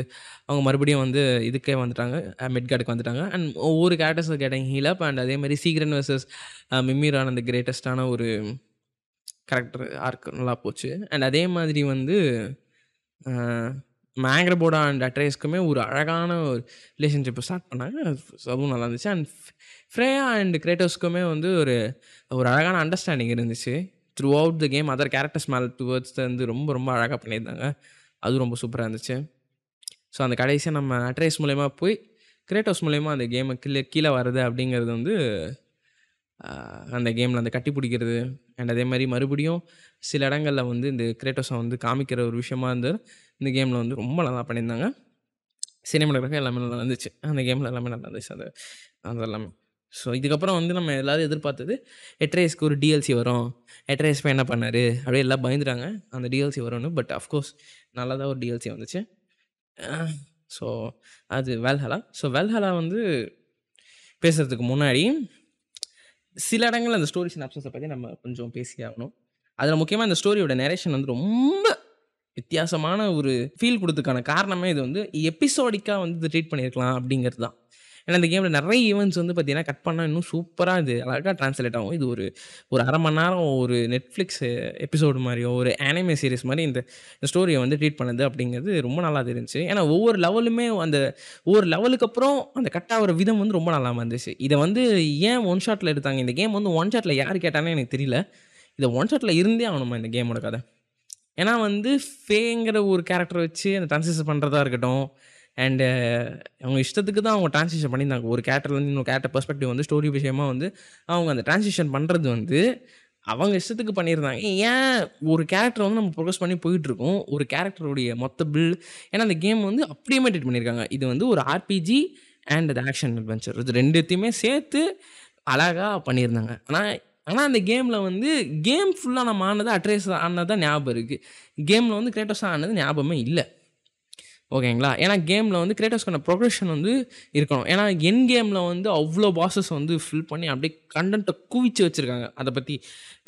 அவங்க மறுபடியும் வந்து இதுக்கே வந்துட்டாங்க மிட்கார்டுக்கு வந்துட்டாங்க அண்ட் ஒவ்வொரு கேரக்டர்ஸ் கேட்டாங்க ஹீல் அப் அண்ட் அதேமாதிரி சீக்ரன் வர்சஸ் மிம்மிரான் அந்த கிரேட்டஸ்டான ஒரு கேரக்டர் ஆர்க் நல்லா போச்சு அண்ட் அதே மாதிரி வந்து மேங்க்ரபோடா அண்ட் அட்ரேஸ்க்குமே ஒரு அழகான ஒரு ரிலேஷன்ஷிப்பை ஸ்டார்ட் பண்ணாங்க அதுவும் நல்லா இருந்துச்சு அண்ட் ஃப்ரேயா அண்ட் கிரேட்டர்ஸ்க்குமே வந்து ஒரு ஒரு அழகான அண்டர்ஸ்டாண்டிங் இருந்துச்சு through the game other characters மேல டுவர்ட்ஸ் வந்து ரொம்ப ரொம்ப அழகாக பண்ணியிருந்தாங்க அது ரொம்ப சூப்பராக இருந்துச்சு ஸோ அந்த கடைசியாக நம்ம அட்ரைஸ் மூலயமா போய் கிரேட்டோஸ் மூலயமா அந்த கேமை கீழே கீழே வருது அப்படிங்கிறது வந்து அந்த கேமில் அந்த கட்டி பிடிக்கிறது அண்ட் அதே மாதிரி மறுபடியும் சில இடங்களில் வந்து இந்த கிரேட்டோஸை வந்து காமிக்கிற ஒரு விஷயமா இருந்து இந்த கேமில் வந்து ரொம்ப நல்லா பண்ணியிருந்தாங்க சினிமாட்டோகிராஃபி எல்லாமே நல்லா இருந்துச்சு அந்த கேமில் எல்லாமே நல்லா இருந்துச்சு அது அது எல்லாமே ஸோ இதுக்கப்புறம் வந்து நம்ம எல்லோரும் எதிர்பார்த்தது எட்ரேஸ்க்கு ஒரு டிஎல்சி வரும் எட்ரேஸ் என்ன பண்ணார் அப்படியே எல்லாம் பயந்துட்டாங்க அந்த டிஎல்சி வரும்னு பட் அஃப்கோர்ஸ் நல்லா தான் ஒரு டிஎல்சி வந்துச்சு ஸோ அது வேல்ஹலா ஸோ வேல்ஹலா வந்து பேசுகிறதுக்கு முன்னாடி சில இடங்களில் அந்த ஸ்டோரிஸ் சினாப்சஸை பற்றி நம்ம கொஞ்சம் பேசி ஆகணும் அதில் முக்கியமாக அந்த ஸ்டோரியோட நேரேஷன் வந்து ரொம்ப வித்தியாசமான ஒரு ஃபீல் கொடுத்துக்கான காரணமே இது வந்து எபிசோடிக்காக வந்து ட்ரீட் பண்ணியிருக்கலாம் அப்படிங்கிறது தான் ஏன்னா அந்த கேமில் நிறைய ஈவெண்ட்ஸ் வந்து பார்த்தீங்கன்னா கட் பண்ணால் இன்னும் சூப்பராக இது அழகாக ட்ரான்ஸ்லேட் ஆகும் இது ஒரு ஒரு அரை மணி நேரம் ஒரு நெட்ஃப்ளிக்ஸ் எபிசோடு மாதிரியோ ஒரு ஆனிமே சீரிஸ் மாதிரி இந்த ஸ்டோரியை வந்து ட்ரீட் பண்ணுது அப்படிங்கிறது ரொம்ப நல்லா இருந்துச்சு ஏன்னா ஒவ்வொரு லெவலுமே அந்த ஒவ்வொரு லெவலுக்கு அப்புறம் அந்த கட் ஆகிற விதம் வந்து ரொம்ப நல்லா இருந்துச்சு இதை வந்து ஏன் ஒன் ஷாட்டில் எடுத்தாங்க இந்த கேம் வந்து ஒன் ஷாட்டில் யார் கேட்டானே எனக்கு தெரியல இதை ஒன் ஷாட்டில் இருந்தே ஆகணுமா இந்த கேமோட கதை ஏன்னா வந்து ஃபேங்கிற ஒரு கேரக்டர் வச்சு அந்த ட்ரான்ஸ்லேஷன் பண்ணுறதா இருக்கட்டும் அண்டு uh, அவங்க இஷ்டத்துக்கு தான் அவங்க ட்ரான்ஸ்லேஷன் பண்ணியிருந்தாங்க ஒரு கேரக்டர்லேருந்து இன்னொரு கேரக்டர் பெர்ஸ்பெக்டிவ் வந்து ஸ்டோரி விஷயமா வந்து அவங்க அந்த ட்ரான்ஸ்லேஷன் பண்ணுறது வந்து அவங்க இஷ்டத்துக்கு பண்ணியிருந்தாங்க ஏன் ஒரு கேரக்டர் வந்து நம்ம ப்ரொக்ரஸ் பண்ணி போயிட்டுருக்கோம் ஒரு கேரக்டருடைய மொத்த பில் ஏன்னா அந்த கேம் வந்து அப்படியே ட்ரீட் பண்ணியிருக்காங்க இது வந்து ஒரு ஆர்பிஜி அண்ட் அது ஆக்ஷன் அட்வென்ச்சர் இது ரெண்டுத்தையுமே சேர்த்து அழகாக பண்ணியிருந்தாங்க ஆனால் ஆனால் அந்த கேமில் வந்து கேம் ஃபுல்லாக நம்ம ஆனது அட்ரேஸ் ஆனது தான் ஞாபகம் இருக்குது கேமில் வந்து கிரேட்டஸாக ஆனது ஞாபகமே இல்லை ஓகேங்களா ஏன்னா கேமில் வந்து கிரியேட்டர்ஸ்க்கான ப்ரொக்ரெஷன் வந்து இருக்கணும் ஏன்னா என் கேமில் வந்து அவ்வளோ பாசஸ் வந்து ஃபில் பண்ணி அப்படியே கண்டென்ட்டை குவிச்சு வச்சுருக்காங்க அதை பற்றி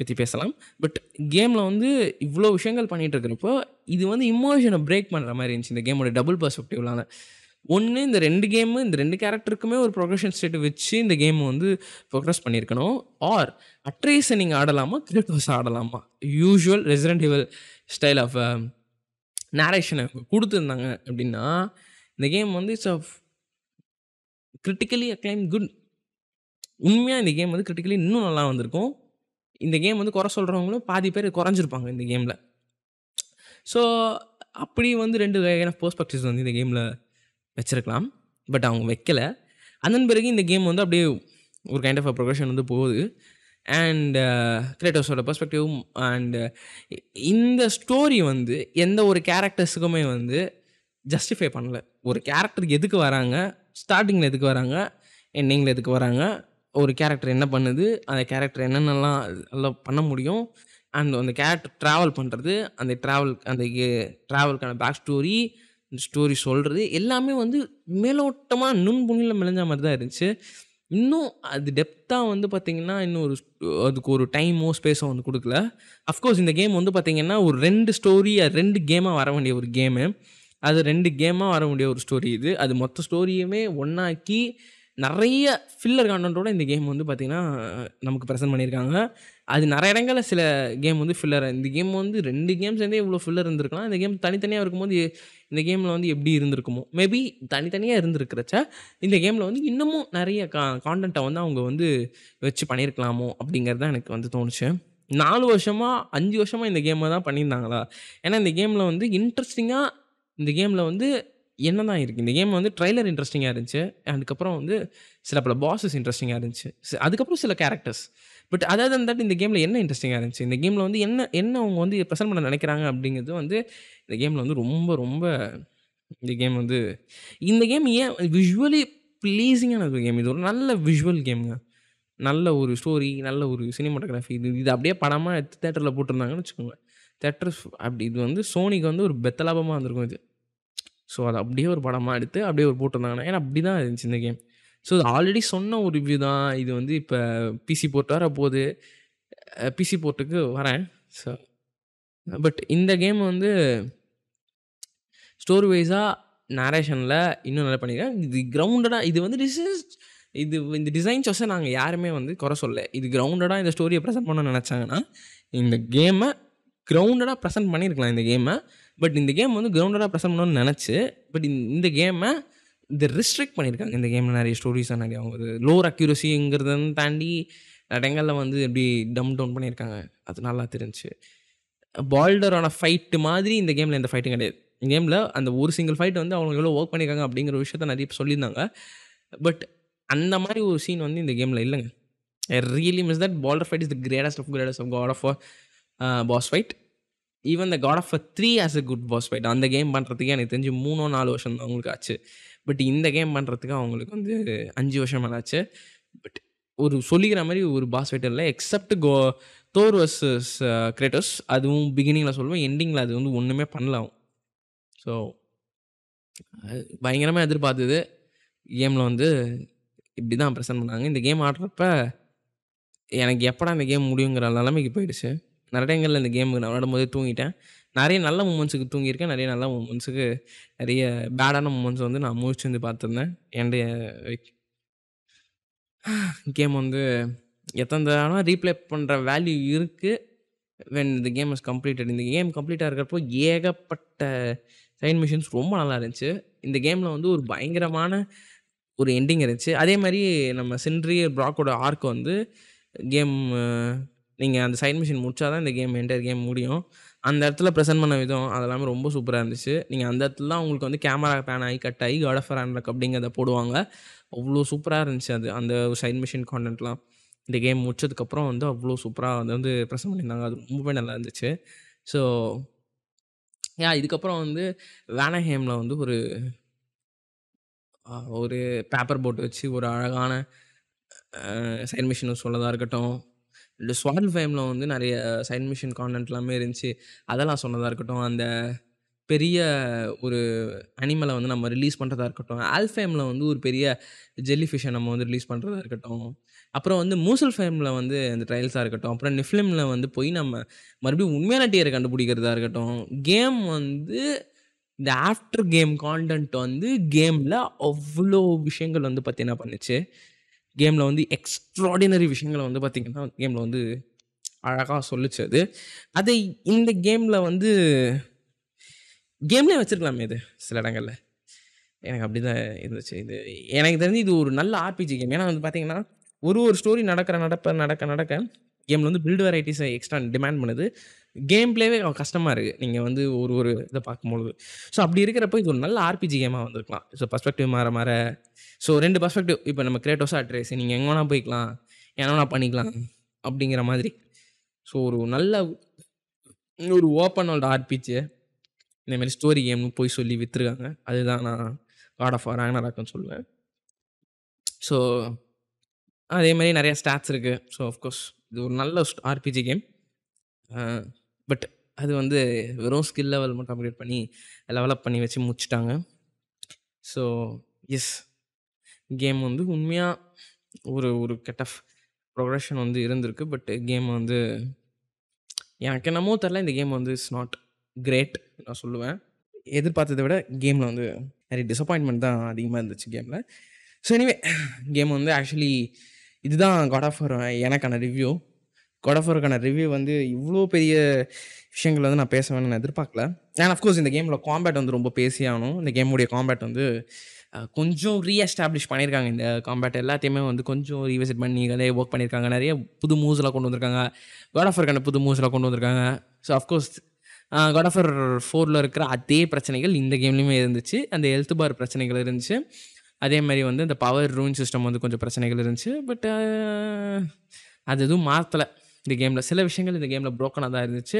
பற்றி பேசலாம் பட் கேமில் வந்து இவ்வளோ விஷயங்கள் பண்ணிகிட்டு இருக்கிறப்போ இது வந்து இமோஷனை பிரேக் பண்ணுற மாதிரி இருந்துச்சு இந்த கேமோட டபுள் பர்ஸ்பெக்டிவ்லான ஒன்று இந்த ரெண்டு கேமு இந்த ரெண்டு கேரக்டருக்குமே ஒரு ப்ரொக்ரெஷன் ஸ்டேட் வச்சு இந்த கேம் வந்து ப்ரோக்ரஸ் பண்ணியிருக்கணும் ஆர் அட்ரேஸை நீங்கள் ஆடலாமா கிரியேட்டர்ஸ் ஆடலாமா யூஷுவல் ரெசிடென்ட் ஸ்டைல் ஆஃப் நேரேஷனை கொடுத்துருந்தாங்க அப்படின்னா இந்த கேம் வந்து it's of critically acclaim good உண்மையாக இந்த கேம் வந்து கிரிட்டிக்கலி இன்னும் நல்லா வந்திருக்கும் இந்த கேம் வந்து குறை சொல்கிறவங்களும் பாதி பேர் குறைஞ்சிருப்பாங்க இந்த கேமில் ஸோ அப்படி வந்து ரெண்டு வகையான பர்ஸ்பெக்டிவ்ஸ் வந்து இந்த கேமில் வச்சுருக்கலாம் பட் அவங்க வைக்கலை அதன் பிறகு இந்த கேம் வந்து அப்படியே ஒரு கைண்ட் ஆஃப் ப்ரொக்ரஷன் வந்து போகுது அண்ட் கிரேட்டோஸோட பர்ஸ்பெக்டிவும் அண்டு இந்த ஸ்டோரி வந்து எந்த ஒரு கேரக்டர்ஸுக்குமே வந்து ஜஸ்டிஃபை பண்ணல ஒரு கேரக்டருக்கு எதுக்கு வராங்க ஸ்டார்டிங்கில் எதுக்கு வராங்க எண்டிங்கில் எதுக்கு வராங்க ஒரு கேரக்டர் என்ன பண்ணுது அந்த கேரக்டர் என்னென்னலாம் நல்லா பண்ண முடியும் அண்ட் அந்த கேரக்டர் ட்ராவல் பண்ணுறது அந்த ட்ராவல் அந்த ட்ராவலுக்கான பேக் ஸ்டோரி ஸ்டோரி சொல்கிறது எல்லாமே வந்து மேலோட்டமாக நுண்புண்ணில் மிளஞ்ச மாதிரி தான் இருந்துச்சு இன்னும் அது டெப்த்தாக வந்து பார்த்திங்கன்னா இன்னும் ஒரு அதுக்கு ஒரு டைமோ ஸ்பேஸோ வந்து கொடுக்கல அஃப்கோர்ஸ் இந்த கேம் வந்து பார்த்திங்கன்னா ஒரு ரெண்டு ஸ்டோரி ரெண்டு கேமாக வர வேண்டிய ஒரு கேமு அது ரெண்டு கேமாக வர வேண்டிய ஒரு ஸ்டோரி இது அது மொத்த ஸ்டோரியுமே ஒன்றாக்கி நிறைய ஃபில்லர் கான்டென்ட்டோட இந்த கேம் வந்து பார்த்திங்கன்னா நமக்கு ப்ரெசென்ட் பண்ணியிருக்காங்க அது நிறைய இடங்களில் சில கேம் வந்து ஃபில்லர் இந்த கேம் வந்து ரெண்டு கேம்ஸ் வந்து இவ்வளோ ஃபில்லர் இருந்திருக்கலாம் இந்த கேம் தனித்தனியாக இருக்கும்போது இந்த கேமில் வந்து எப்படி இருந்திருக்குமோ மேபி தனித்தனியாக இருந்திருக்கிறச்ச இந்த கேமில் வந்து இன்னமும் நிறைய கா கான்டென்ட்டை வந்து அவங்க வந்து வச்சு பண்ணியிருக்கலாமோ அப்படிங்கிறது தான் எனக்கு வந்து தோணுச்சு நாலு வருஷமாக அஞ்சு வருஷமாக இந்த கேமை தான் பண்ணியிருந்தாங்களா ஏன்னா இந்த கேமில் வந்து இன்ட்ரெஸ்டிங்காக இந்த கேமில் வந்து என்ன தான் இருக்குது இந்த கேம் வந்து ட்ரைலர் இன்ட்ரெஸ்டிங்காக இருந்துச்சு அதுக்கப்புறம் வந்து சில பல பாஸஸ் இன்ட்ரெஸ்டிங்காக இருந்துச்சு அதுக்கப்புறம் சில கேரக்டர்ஸ் பட் அதாவது தன் இந்த கேமில் என்ன இன்ட்ரெஸ்டிங்காக இருந்துச்சு இந்த கேமில் வந்து என்ன என்ன அவங்க வந்து ப்ரெசென்ட் பண்ண நினைக்கிறாங்க அப்படிங்கிறது வந்து இந்த கேமில் வந்து ரொம்ப ரொம்ப இந்த கேம் வந்து இந்த கேம் ஏன் விஷுவலி ப்ளீஸிங்கான ஒரு கேம் இது ஒரு நல்ல விஷுவல் கேமுங்க நல்ல ஒரு ஸ்டோரி நல்ல ஒரு சினிமாட்டோகிராஃபி இது இது அப்படியே படமாக எடுத்து தேட்டரில் போட்டிருந்தாங்கன்னு வச்சுக்கோங்க தேட்டர் அப்படி இது வந்து சோனிக்கு வந்து ஒரு பெத்தலாபமாக இருந்திருக்கும் இது ஸோ அதை அப்படியே ஒரு படமாக எடுத்து அப்படியே ஒரு போட்டிருந்தாங்கன்னா ஏன்னா அப்படி தான் இருந்துச்சு இந்த கேம் ஸோ ஆல்ரெடி சொன்ன ஒரு ரிவ்யூ தான் இது வந்து இப்போ பிசி போர்ட் வர போகுது பிசி போர்ட்டுக்கு வரேன் ஸோ பட் இந்த கேம் வந்து ஸ்டோரி வைஸாக நேரேஷனில் இன்னும் நல்லா பண்ணிக்கிறேன் இது கிரவுண்டடாக இது வந்து டிசைன்ஸ் இது இந்த டிசைன் சாய்ஸை நாங்கள் யாருமே வந்து குறை சொல்ல இது கிரவுண்டடாக இந்த ஸ்டோரியை ப்ரெசென்ட் பண்ண நினச்சாங்கன்னா இந்த கேமை கிரவுண்டடாக ப்ரெசென்ட் பண்ணியிருக்கலாம் இந்த கேமை பட் இந்த கேம் வந்து கிரவுண்டடாக ப்ரெசென்ட் பண்ணணும்னு நினச்சி பட் இந்த கேமை இந்த ரிஸ்ட்ரிக்ட் பண்ணியிருக்காங்க இந்த கேமில் நிறைய ஸ்டோரிஸாக நிறைய அவங்க லோர் அக்யூரஸிங்கிறத தாண்டி இடங்களில் வந்து எப்படி டம் டவுன் பண்ணியிருக்காங்க அது நல்லா தெரிஞ்சு பால்டரான ஃபைட்டு மாதிரி இந்த கேமில் எந்த ஃபைட்டும் கிடையாது இந்த கேமில் அந்த ஒரு சிங்கிள் ஃபைட் வந்து அவங்க எவ்வளோ ஒர்க் பண்ணியிருக்காங்க அப்படிங்கிற விஷயத்த நிறைய சொல்லியிருந்தாங்க பட் அந்த மாதிரி ஒரு சீன் வந்து இந்த கேமில் இல்லைங்க I really miss that Baldur fight is the greatest of greatest of God of boss fight even the God of three as a good boss fight அந்த கேம் பண்ணுறதுக்கே எனக்கு தெரிஞ்சு மூணோ நாலு வருஷம் தான் உங்களுக்கு ஆச்சு பட் இந்த கேம் பண்ணுறதுக்கு அவங்களுக்கு வந்து அஞ்சு வருஷம் ஆச்சு பட் ஒரு சொல்லிக்கிற மாதிரி ஒரு பாஸ் ஃபைட் இல்லை எக்ஸப்ட் கோ தோர் வர்சஸ் கிரேட்டர்ஸ் அதுவும் பிகினிங்கில் சொல்லுவேன் எண்டிங்கில் அது வந்து ஒன்றுமே பண்ணலாம் ஸோ பயங்கரமாக எதிர்பார்த்தது கேமில் வந்து இப்படி தான் ப்ரெசென்ட் பண்ணாங்க இந்த கேம் ஆடுறப்ப எனக்கு எப்படா இந்த கேம் முடியுங்கிற நிலைமைக்கு போயிடுச்சு நிறைய இடங்களில் இந்த கேம் நான் விளையாடும் போதே தூங்கிட்டேன் நிறைய நல்ல மூமெண்ட்ஸுக்கு தூங்கியிருக்கேன். நிறைய நல்ல மூமெண்ட்ஸுக்கு நிறைய பேடான மூமெண்ட்ஸ் வந்து நான் வந்து பார்த்துருந்தேன். என்னுடைய கேம் வந்து எத்தனை தடவனா ரீப்ளே பண்ணுற வேல்யூ இருக்குது வென் இந்த கேம் இஸ் கம்ப்ளீட்டட். இந்த கேம் கம்ப்ளீட்டாக இருக்கிறப்போ ஏகப்பட்ட சைன் மிஷின்ஸ் ரொம்ப நல்லா இருந்துச்சு. இந்த கேமில் வந்து ஒரு பயங்கரமான ஒரு எண்டிங் இருந்துச்சு. அதே மாதிரி நம்ம சென்ட்ரி ப்ராக்கோட ஆர்க் வந்து கேம் நீங்கள் அந்த சைன் மிஷின் முடிச்சா தான் இந்த கேம் என்டையர் கேம் முடியும். அந்த இடத்துல ப்ரெசென்ட் பண்ண விதம் அதெல்லாமே ரொம்ப சூப்பராக இருந்துச்சு நீங்கள் அந்த இடத்துல தான் உங்களுக்கு வந்து கேமரா பேன் ஆகி கட் ஆகி காட் ஆஃப் ரேண்ட்ரக் அப்படிங்கிறத போடுவாங்க அவ்வளோ சூப்பராக இருந்துச்சு அது அந்த சைன் மிஷின் கான்டென்ட்லாம் இந்த கேம் முடிச்சதுக்கப்புறம் வந்து அவ்வளோ சூப்பராக வந்து வந்து ப்ரெசென்ட் பண்ணியிருந்தாங்க அது ரொம்பவே நல்லா இருந்துச்சு ஸோ ஏன் இதுக்கப்புறம் வந்து வேனஹேமில் வந்து ஒரு ஒரு பேப்பர் போட்டு வச்சு ஒரு அழகான சைன் மிஷின் சொல்லதாக இருக்கட்டும் இந்த ஸ்வாட் ஃபைமில் வந்து நிறைய சைன் மிஷின் கான்டென்ட் எல்லாமே இருந்துச்சு. அதெல்லாம் சொன்னதாக இருக்கட்டும், அந்த பெரிய ஒரு அனிமலை வந்து நம்ம ரிலீஸ் பண்ணுறதா இருக்கட்டும். ஆல்ஃபேமில் வந்து ஒரு பெரிய ஜெல்லி ஃபிஷ்ஷை நம்ம வந்து ரிலீஸ் பண்ணுறதா இருக்கட்டும். அப்புறம் வந்து மூசல் ஃபேமில் வந்து அந்த ட்ரையல்ஸாக இருக்கட்டும். அப்புறம் நிஃப்லிமில் வந்து போய் நம்ம மறுபடியும் உண்மையான டீரை கண்டுபிடிக்கிறதா இருக்கட்டும். கேம் வந்து இந்த ஆஃப்டர் கேம் கான்டென்ட் வந்து கேமில் அவ்வளோ விஷயங்கள் வந்து பார்த்தீங்கன்னா பண்ணுச்சு. கேமில் வந்து எக்ஸ்ட்ராடினரி விஷயங்களை வந்து பார்த்திங்கன்னா கேமில் வந்து அழகாக சொல்லிச்சு அது அதை இந்த கேமில் வந்து கேம்லேயே வச்சுருக்கலாமே இது சில இடங்களில் எனக்கு அப்படி தான் இருந்துச்சு இது எனக்கு தெரிஞ்சு இது ஒரு நல்ல ஆர்பிஜி கேம் ஏன்னா வந்து பார்த்திங்கன்னா ஒரு ஒரு ஸ்டோரி நடக்கிற நடப்ப நடக்க நடக்க கேமில் வந்து பில்டு வெரைட்டிஸை எக்ஸ்ட்ரா டிமாண்ட் பண்ணுது கேம் பிளேவே கஷ்டமாக இருக்குது நீங்கள் வந்து ஒரு ஒரு இதை பார்க்கும்பொழுது ஸோ அப்படி இருக்கிறப்போ இது ஒரு நல்ல ஆர்பிஜி கேமாக வந்திருக்கலாம் ஸோ பர்ஸ்பெக்டிவ் மாற மாற ஸோ ரெண்டு பர்ஸ்பெக்டிவ் இப்போ நம்ம கிரேட்டோஸாக அட்ரேஸ் நீங்கள் எங்கே வேணால் போய்க்கலாம் என்ன வேணா பண்ணிக்கலாம் அப்படிங்கிற மாதிரி ஸோ ஒரு நல்ல ஒரு ஓப்பன் ஓல்ட் ஆர்பிஜி இந்தமாரி ஸ்டோரி கேம்னு போய் சொல்லி விற்றுருக்காங்க அதுதான் நான் காட் ஆஃப் ராக்னராக்குன்னு சொல்லுவேன் ஸோ அதே மாதிரி நிறையா ஸ்டாட்ஸ் இருக்குது ஸோ அஃப்கோர்ஸ் இது ஒரு நல்ல ஆர்பிஜி கேம் பட் அது வந்து வெறும் ஸ்கில் லெவல் மட்டும் அப்டேட் பண்ணி லெவலப் பண்ணி வச்சு முடிச்சிட்டாங்க ஸோ எஸ் கேம் வந்து உண்மையாக ஒரு ஒரு கெட் ஆஃப் ப்ரொக்ரெஷன் வந்து இருந்திருக்கு பட் கேம் வந்து எனக்கு என்னமோ தெரில இந்த கேம் வந்து இட்ஸ் நாட் கிரேட் நான் சொல்லுவேன் எதிர்பார்த்ததை விட கேமில் வந்து நிறைய டிசப்பாயின்மெண்ட் தான் அதிகமாக இருந்துச்சு கேமில் ஸோ எனிவே கேம் வந்து ஆக்சுவலி இதுதான் காட் ஆஃப் எனக்கான ரிவ்யூ கொடஃபருக்கான ரிவ்யூ வந்து இவ்வளோ பெரிய விஷயங்கள் வந்து நான் பேச வேணும்னு எதிர்பார்க்கல அண்ட் அஃப்கோர்ஸ் இந்த கேமில் காம்பேட் வந்து ரொம்ப பேசியாகணும் இந்த கேமுடைய காம்பேட் வந்து கொஞ்சம் ரீஎஸ்டாப்ளிஷ் பண்ணியிருக்காங்க இந்த காம்பேட் எல்லாத்தையுமே வந்து கொஞ்சம் ரீவிசிட் பண்ணி அதே ஒர்க் பண்ணியிருக்காங்க நிறைய புது மூவ்ஸ்லாம் கொண்டு வந்திருக்காங்க காட் புது மூவ்ஸ்லாம் கொண்டு வந்திருக்காங்க ஸோ அஃப்கோர்ஸ் காட் ஆஃபர் ஃபோரில் இருக்கிற அதே பிரச்சனைகள் இந்த கேம்லேயுமே இருந்துச்சு அந்த ஹெல்த் பார் பிரச்சனைகள் இருந்துச்சு அதே மாதிரி வந்து இந்த பவர் ரூன் சிஸ்டம் வந்து கொஞ்சம் பிரச்சனைகள் இருந்துச்சு பட் அது எதுவும் மாற்றலை இந்த கேமில் சில விஷயங்கள் இந்த கேமில் ப்ரோக்கனாக தான் இருந்துச்சு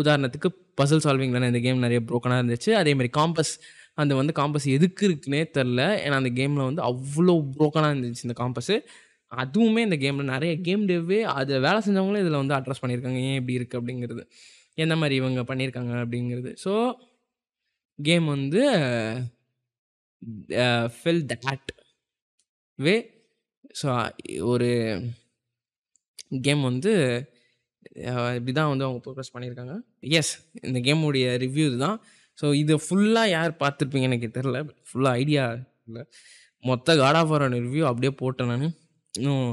உதாரணத்துக்கு பசில் சால்விங்லாம் இந்த கேம் நிறைய ப்ரோக்கனாக இருந்துச்சு அதேமாதிரி காம்பஸ் அந்த வந்து காம்பஸ் எதுக்கு இருக்குன்னே தெரில ஏன்னா அந்த கேமில் வந்து அவ்வளோ ப்ரோக்கனாக இருந்துச்சு இந்த காம்பஸ்ஸு அதுவுமே இந்த கேமில் நிறைய கேம் டேவே அதை வேலை செஞ்சவங்களே இதில் வந்து அட்ரஸ் பண்ணியிருக்காங்க ஏன் இப்படி இருக்குது அப்படிங்கிறது எந்த மாதிரி இவங்க பண்ணியிருக்காங்க அப்படிங்கிறது ஸோ கேம் வந்து ஃபில் தட் வே ஸோ ஒரு கேம் வந்து இப்படி தான் வந்து அவங்க ப்ரோக்ரஸ் பண்ணியிருக்காங்க எஸ் இந்த கேமுடைய ரிவ்யூ தான் ஸோ இதை ஃபுல்லாக யார் பார்த்துருப்பீங்க எனக்கு தெரில ஃபுல்லாக ஐடியா இல்லை மொத்த காட் ஆஃப் வாரோட ரிவ்யூ அப்படியே போட்டேன் நான் இன்னும்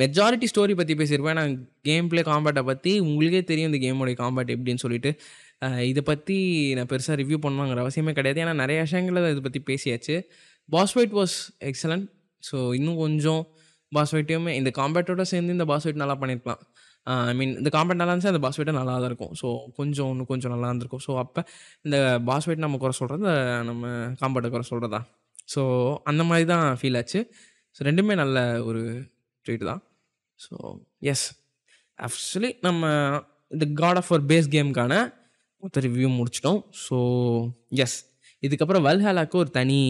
மெஜாரிட்டி ஸ்டோரி பற்றி பேசியிருப்பேன் நான் கேம் பிளே காம்பேட்டை பற்றி உங்களுக்கே தெரியும் இந்த கேமுடைய காம்பேட் எப்படின்னு சொல்லிட்டு இதை பற்றி நான் பெருசாக ரிவ்யூ பண்ணுவாங்கிற அவசியமே கிடையாது ஏன்னா நிறைய விஷயங்களை இதை பற்றி பேசியாச்சு boss fight was excellent so இன்னும் கொஞ்சம் பாஸ் வெயிட்டையுமே இந்த காம்பேட்டோட சேர்ந்து இந்த பாஸ் வெயிட் நல்லா பண்ணியிருக்கலாம் ஐ மீன் இந்த காம்பேட் நல்லா இருந்துச்சு அந்த பாஸ் வெயிட்டாக நல்லா தான் இருக்கும் ஸோ கொஞ்சம் இன்னும் கொஞ்சம் நல்லா இருந்திருக்கும் ஸோ அப்போ இந்த பாஸ் வெயிட் நம்ம குறை சொல்கிறது நம்ம காம்பேட்டை குறை சொல்கிறதா ஸோ அந்த மாதிரி தான் ஃபீல் ஆச்சு ஸோ ரெண்டுமே நல்ல ஒரு ட்ரீட் தான் ஸோ எஸ் ஆக்சுவலி நம்ம இந்த காட் ஆஃப் ஒரு பேஸ் கேமுக்கான மொத்த ரிவ்யூ முடிச்சிட்டோம் ஸோ எஸ் இதுக்கப்புறம் வல்ஹாலாக்கு ஒரு தனி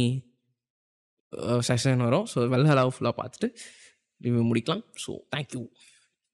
செஷன் வரும் ஸோ வெல்ஹாலாவை ஃபுல்லாக பார்த்துட்டு memory Iklang. So thank you.